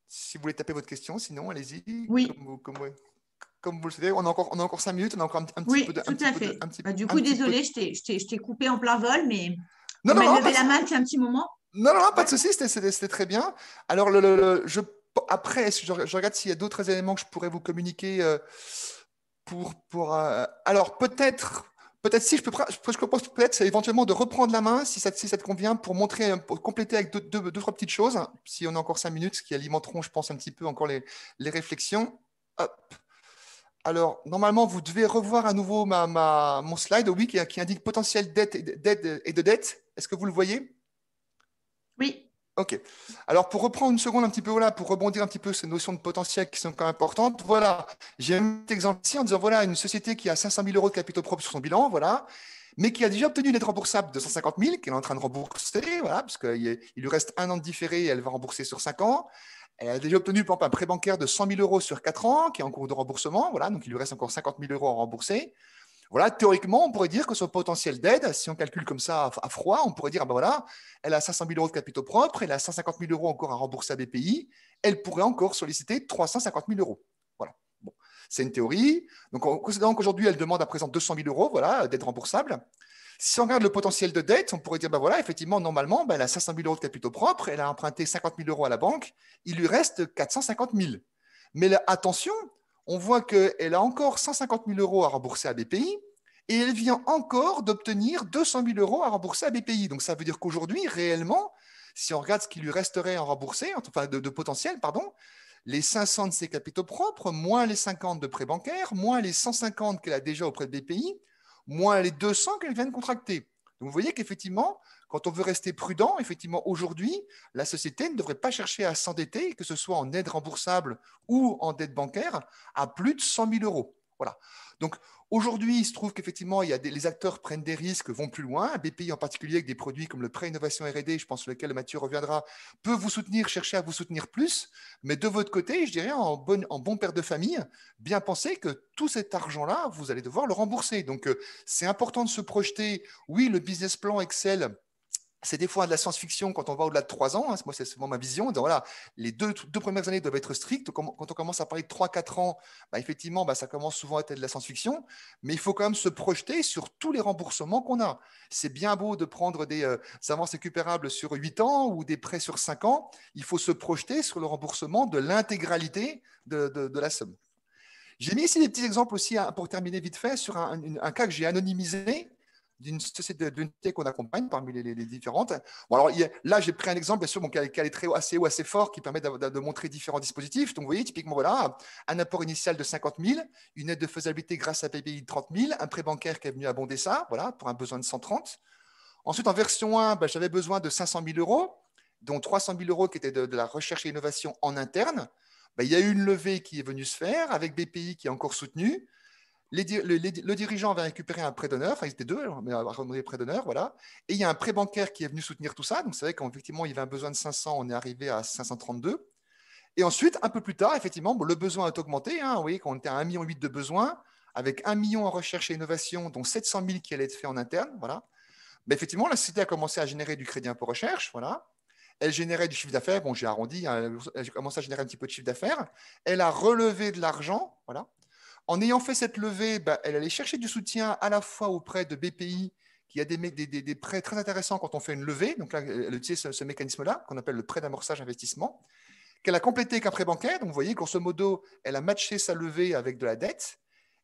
Si vous voulez taper votre question, sinon, allez-y. Oui. Comme vous, le savez, On a, encore, on encore cinq minutes, on a encore un, petit peu de. tout à fait. du coup, désolé, j'étais je t'ai coupé en plein vol, mais. Non, non, non. la main depuis un petit moment. Non, non, pas de souci, c'était très bien. Alors, le, après, je, regarde s'il y a d'autres éléments que je pourrais vous communiquer euh, pour. pour euh, alors, peut-être Peut-être si je peux, je propose peut-être éventuellement de reprendre la main si ça, si ça te convient pour montrer, compléter avec deux, trois petites choses, si on a encore cinq minutes, ce qui alimenteront, je pense, un petit peu encore les, les réflexions. Hop. Alors, normalement, vous devez revoir à nouveau ma, mon slide, oui, qui, indique potentiel dette et de dette. Est-ce que vous le voyez Oui. Ok. Alors, pour reprendre une seconde un petit peu, voilà, pour rebondir un petit peu ces notions de potentiel qui sont quand même importantes, voilà, j'ai un exemple ici en disant, voilà, une société qui a 500 000 euros de capitaux propres sur son bilan, voilà, mais qui a déjà obtenu une aide remboursable de 150 000, qu'elle est en train de rembourser, voilà, parce qu'il lui reste un an de différé et elle va rembourser sur 5 ans. Elle a déjà obtenu, par un prêt bancaire de 100 000 euros sur 4 ans, qui est en cours de remboursement, voilà, donc il lui reste encore 50 000 euros à rembourser. Voilà, théoriquement, on pourrait dire que son potentiel d'aide, si on calcule comme ça à froid, on pourrait dire, ah ben voilà, elle a 500 000 euros de capitaux propres, elle a 150 000 euros encore à rembourser à BPI, elle pourrait encore solliciter 350 000 euros. Voilà. Bon. C'est une théorie. Donc, en considérant qu'aujourd'hui, elle demande à présent 200 000 euros voilà, d'aide remboursable, si on regarde le potentiel de dette, on pourrait dire, ben voilà, effectivement, normalement, ben elle a 500 000 euros de capitaux propres, elle a emprunté 50 000 euros à la banque, il lui reste 450 000. Mais attention, on voit qu'elle a encore 150 000 euros à rembourser à BPI et elle vient encore d'obtenir 200 000 euros à rembourser à BPI. Donc ça veut dire qu'aujourd'hui, réellement, si on regarde ce qui lui resterait à rembourser, enfin de, de, potentiel, pardon, les 500 de ses capitaux propres, moins les 50 de prêts bancaires, moins les 150 qu'elle a déjà auprès de BPI, moins les 200 qu'elle vient de contracter. Donc vous voyez qu'effectivement, quand on veut rester prudent, effectivement, aujourd'hui, la société ne devrait pas chercher à s'endetter, que ce soit en aide remboursable ou en dette bancaire, à plus de 100 000 euros. Voilà. Donc aujourd'hui, il se trouve qu'effectivement, il les acteurs prennent des risques, vont plus loin. pays en particulier avec des produits comme le prêt innovation R&D, je pense sur lequel Mathieu reviendra, peut vous soutenir, chercher à vous soutenir plus. Mais de votre côté, je dirais en, en bon père de famille, bien penser que tout cet argent-là, vous allez devoir le rembourser. Donc euh, c'est important de se projeter. Oui, le business plan Excel c'est des fois de la science-fiction quand on va au-delà de 3 ans. Hein. moi, c'est souvent ma vision. voilà, les deux, deux, premières années doivent être strictes. Quand on commence à parler de 3-4 ans, bah, effectivement, bah, ça commence souvent à être de la science-fiction. Mais il faut quand même se projeter sur tous les remboursements qu'on a. C'est bien beau de prendre des euh, avances récupérables sur 8 ans ou des prêts sur 5 ans. Il faut se projeter sur le remboursement de l'intégralité de, la somme. J'ai mis ici des petits exemples aussi hein, pour terminer vite fait sur un cas que j'ai anonymisé d'une société qu'on accompagne parmi les, différentes. alors, là, j'ai pris un exemple, bien sûr, bon, qui, est très assez haut, assez fort, qui permet de, montrer différents dispositifs. Donc, vous voyez, typiquement, voilà, un apport initial de 50 000, une aide de faisabilité grâce à BPI de 30 000, un prêt bancaire qui est venu abonder ça, voilà, pour un besoin de 130. Ensuite, en version 1, ben, j'avais besoin de 500 000 euros, dont 300 000 euros qui étaient de, la recherche et innovation en interne. Ben, il y a eu une levée qui est venue se faire avec BPI qui est encore soutenue le, dirigeant avait récupéré un prêt d'honneur, enfin ils étaient deux, hein, mais un prêt d'honneur, voilà. Et il y a un prêt bancaire qui est venu soutenir tout ça. Donc c'est vrai qu'effectivement, il y avait un besoin de 500, on est arrivé à 532. Et ensuite, un peu plus tard, effectivement, le besoin a augmenté. Hein. vous voyez qu'on était à 1,8 million de besoins, avec 1 million en recherche et innovation, dont 700 000 qui allaient être faits en interne, voilà. Mais effectivement, la société a commencé à générer du crédit pour recherche, voilà. Elle générait du chiffre d'affaires, bon, j'ai arrondi, hein, elle a commencé à générer un petit peu de chiffre d'affaires. Elle a relevé de l'argent, voilà. En ayant fait cette levée, bah, elle allait chercher du soutien à la fois auprès de BPI, qui a des, prêts très intéressants quand on fait une levée, donc là, elle utilise ce, mécanisme-là, qu'on appelle le prêt d'amorçage investissement, qu'elle a complété avec prêt bancaire. Donc vous voyez, ce modo, elle a matché sa levée avec de la dette.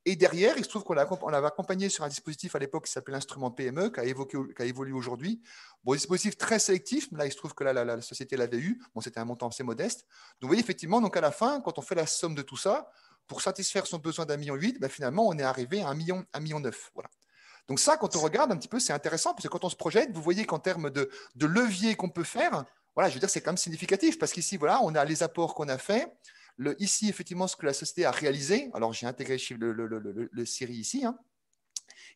Et derrière, il se trouve qu'on l'avait accompagné sur un dispositif à l'époque qui s'appelait l'instrument PME, qui a, évolué aujourd'hui. Bon, dispositif très sélectif, mais là, il se trouve que la, la société l'avait eu. Bon, c'était un montant assez modeste. Donc, vous voyez, effectivement, donc à la fin, quand on fait la somme de tout ça, pour satisfaire son besoin d'un million huit, ben, finalement, on est arrivé à un million, un neuf. Voilà. Donc ça, quand on regarde un petit peu, c'est intéressant, parce que quand on se projette, vous voyez qu'en termes de, levier qu'on peut faire, voilà, je veux dire, c'est quand même significatif, parce qu'ici, voilà, on a les apports qu'on a faits, ici, effectivement, ce que la société a réalisé, alors j'ai intégré le, le, ici, hein.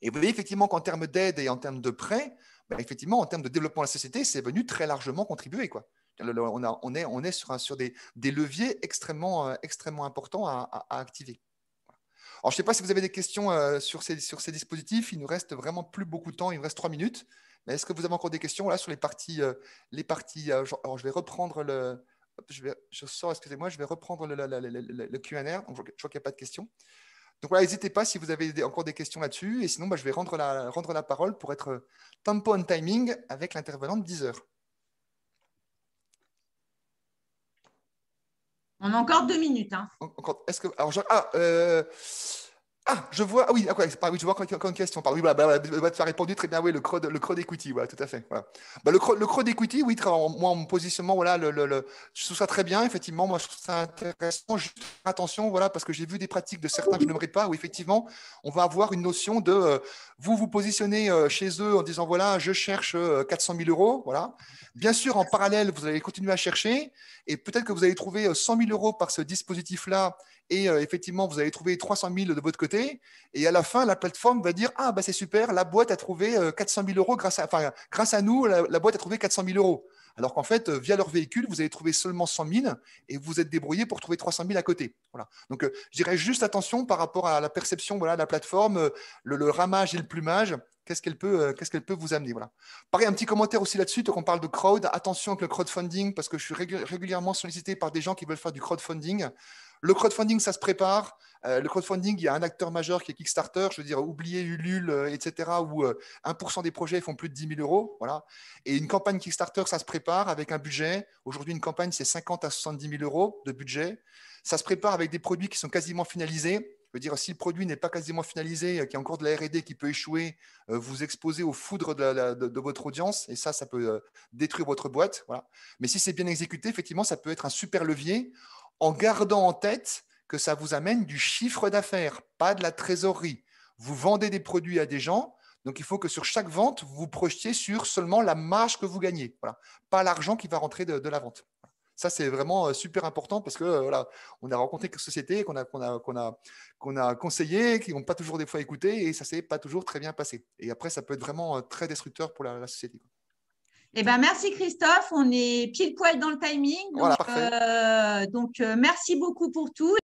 et vous voyez effectivement qu'en termes d'aide et en termes de prêts, ben, effectivement, en termes de développement de la société, c'est venu très largement contribuer. Quoi on, est, sur, des, leviers extrêmement, euh, extrêmement importants à, activer. Alors, je ne sais pas si vous avez des questions euh, sur, ces, dispositifs. Il nous reste vraiment plus beaucoup de temps. Il nous reste trois minutes. Mais est-ce que vous avez encore des questions là, sur les parties, euh, les parties je vais reprendre le. Je, je sors, excusez-moi, je vais reprendre le, QR. je, vois qu'il n'y a pas de questions. Donc n'hésitez pas si vous avez encore des questions là-dessus. Et sinon, bah, je vais rendre la, rendre la parole pour être tempo and timing avec l'intervenant de 10 heures. On a encore deux minutes. Hein. Est-ce que alors, je... ah, euh... Ah, je vois. Ah oui, oui je vois encore une question. Pardon, oui, voilà, bah, tu as répondu très bien. Oui, le creux, le voilà, tout à fait. Bah, le creux, le oui, moi, mon positionnement, voilà, le, le, je trouve ça très bien. Effectivement, moi, je trouve ça intéressant. Juste attention, voilà, parce que j'ai vu des pratiques de certains que je ne pas, où effectivement, on va avoir une notion de euh, vous vous positionnez euh, chez eux en disant voilà, je cherche 400 euh, 000 euros, voilà. Bien sûr, en parallèle, vous allez continuer à chercher, et peut-être que vous allez trouver 100 000 euros par ce dispositif-là, et euh, effectivement, vous allez trouver 300 000 de votre côté, et à la fin, la plateforme va dire, ah, bah, c'est super, la boîte a trouvé 400 euh, 000 euros grâce à, grâce à nous, la, boîte a trouvé 400 000 euros. Alors qu'en fait, euh, via leur véhicule, vous avez trouvé seulement 100 000 et vous êtes débrouillé pour trouver 300 000 à côté. Voilà. Donc, je dirais juste attention par rapport à la perception voilà, de la plateforme, le, ramage et le plumage. Qu'est-ce qu'elle peut, qu'est-ce qu'elle peut vous amener voilà. Pareil, un petit commentaire aussi là-dessus, quand on parle de crowd, attention avec le crowdfunding, parce que je suis régulièrement sollicité par des gens qui veulent faire du crowdfunding. Le crowdfunding, ça se prépare. Euh, le crowdfunding, il y a un acteur majeur qui est Kickstarter, je veux dire, oubliez Ulule, euh, etc., où 1% euh, des projets font plus de 10 000 euros. Voilà. Et une campagne Kickstarter, ça se prépare avec un budget. Aujourd'hui, une campagne, c'est 50 à 70 000 euros de budget. Ça se prépare avec des produits qui sont quasiment finalisés. Je veux dire, si le produit n'est pas quasiment finalisé, qu'il y a encore de la RD qui peut échouer, vous exposez aux foudres de, votre audience, et ça, ça peut détruire votre boîte. Voilà. Mais si c'est bien exécuté, effectivement, ça peut être un super levier en gardant en tête que ça vous amène du chiffre d'affaires, pas de la trésorerie. Vous vendez des produits à des gens, donc il faut que sur chaque vente, vous vous projetiez sur seulement la marge que vous gagnez, pas l'argent qui va rentrer de, la vente. Ça, c'est vraiment euh, super important parce que euh, voilà, on a rencontré des sociétés qu'on a, qu'on a, qu'on a, qu'on a conseillées, qui n'ont pas toujours des fois écouté et ça s'est pas toujours très bien passé. Et après, ça peut être vraiment euh, très destructeur pour la, société. Eh ben, merci Christophe, on est pile poil dans le timing. Donc, euh, donc euh, merci beaucoup pour tout.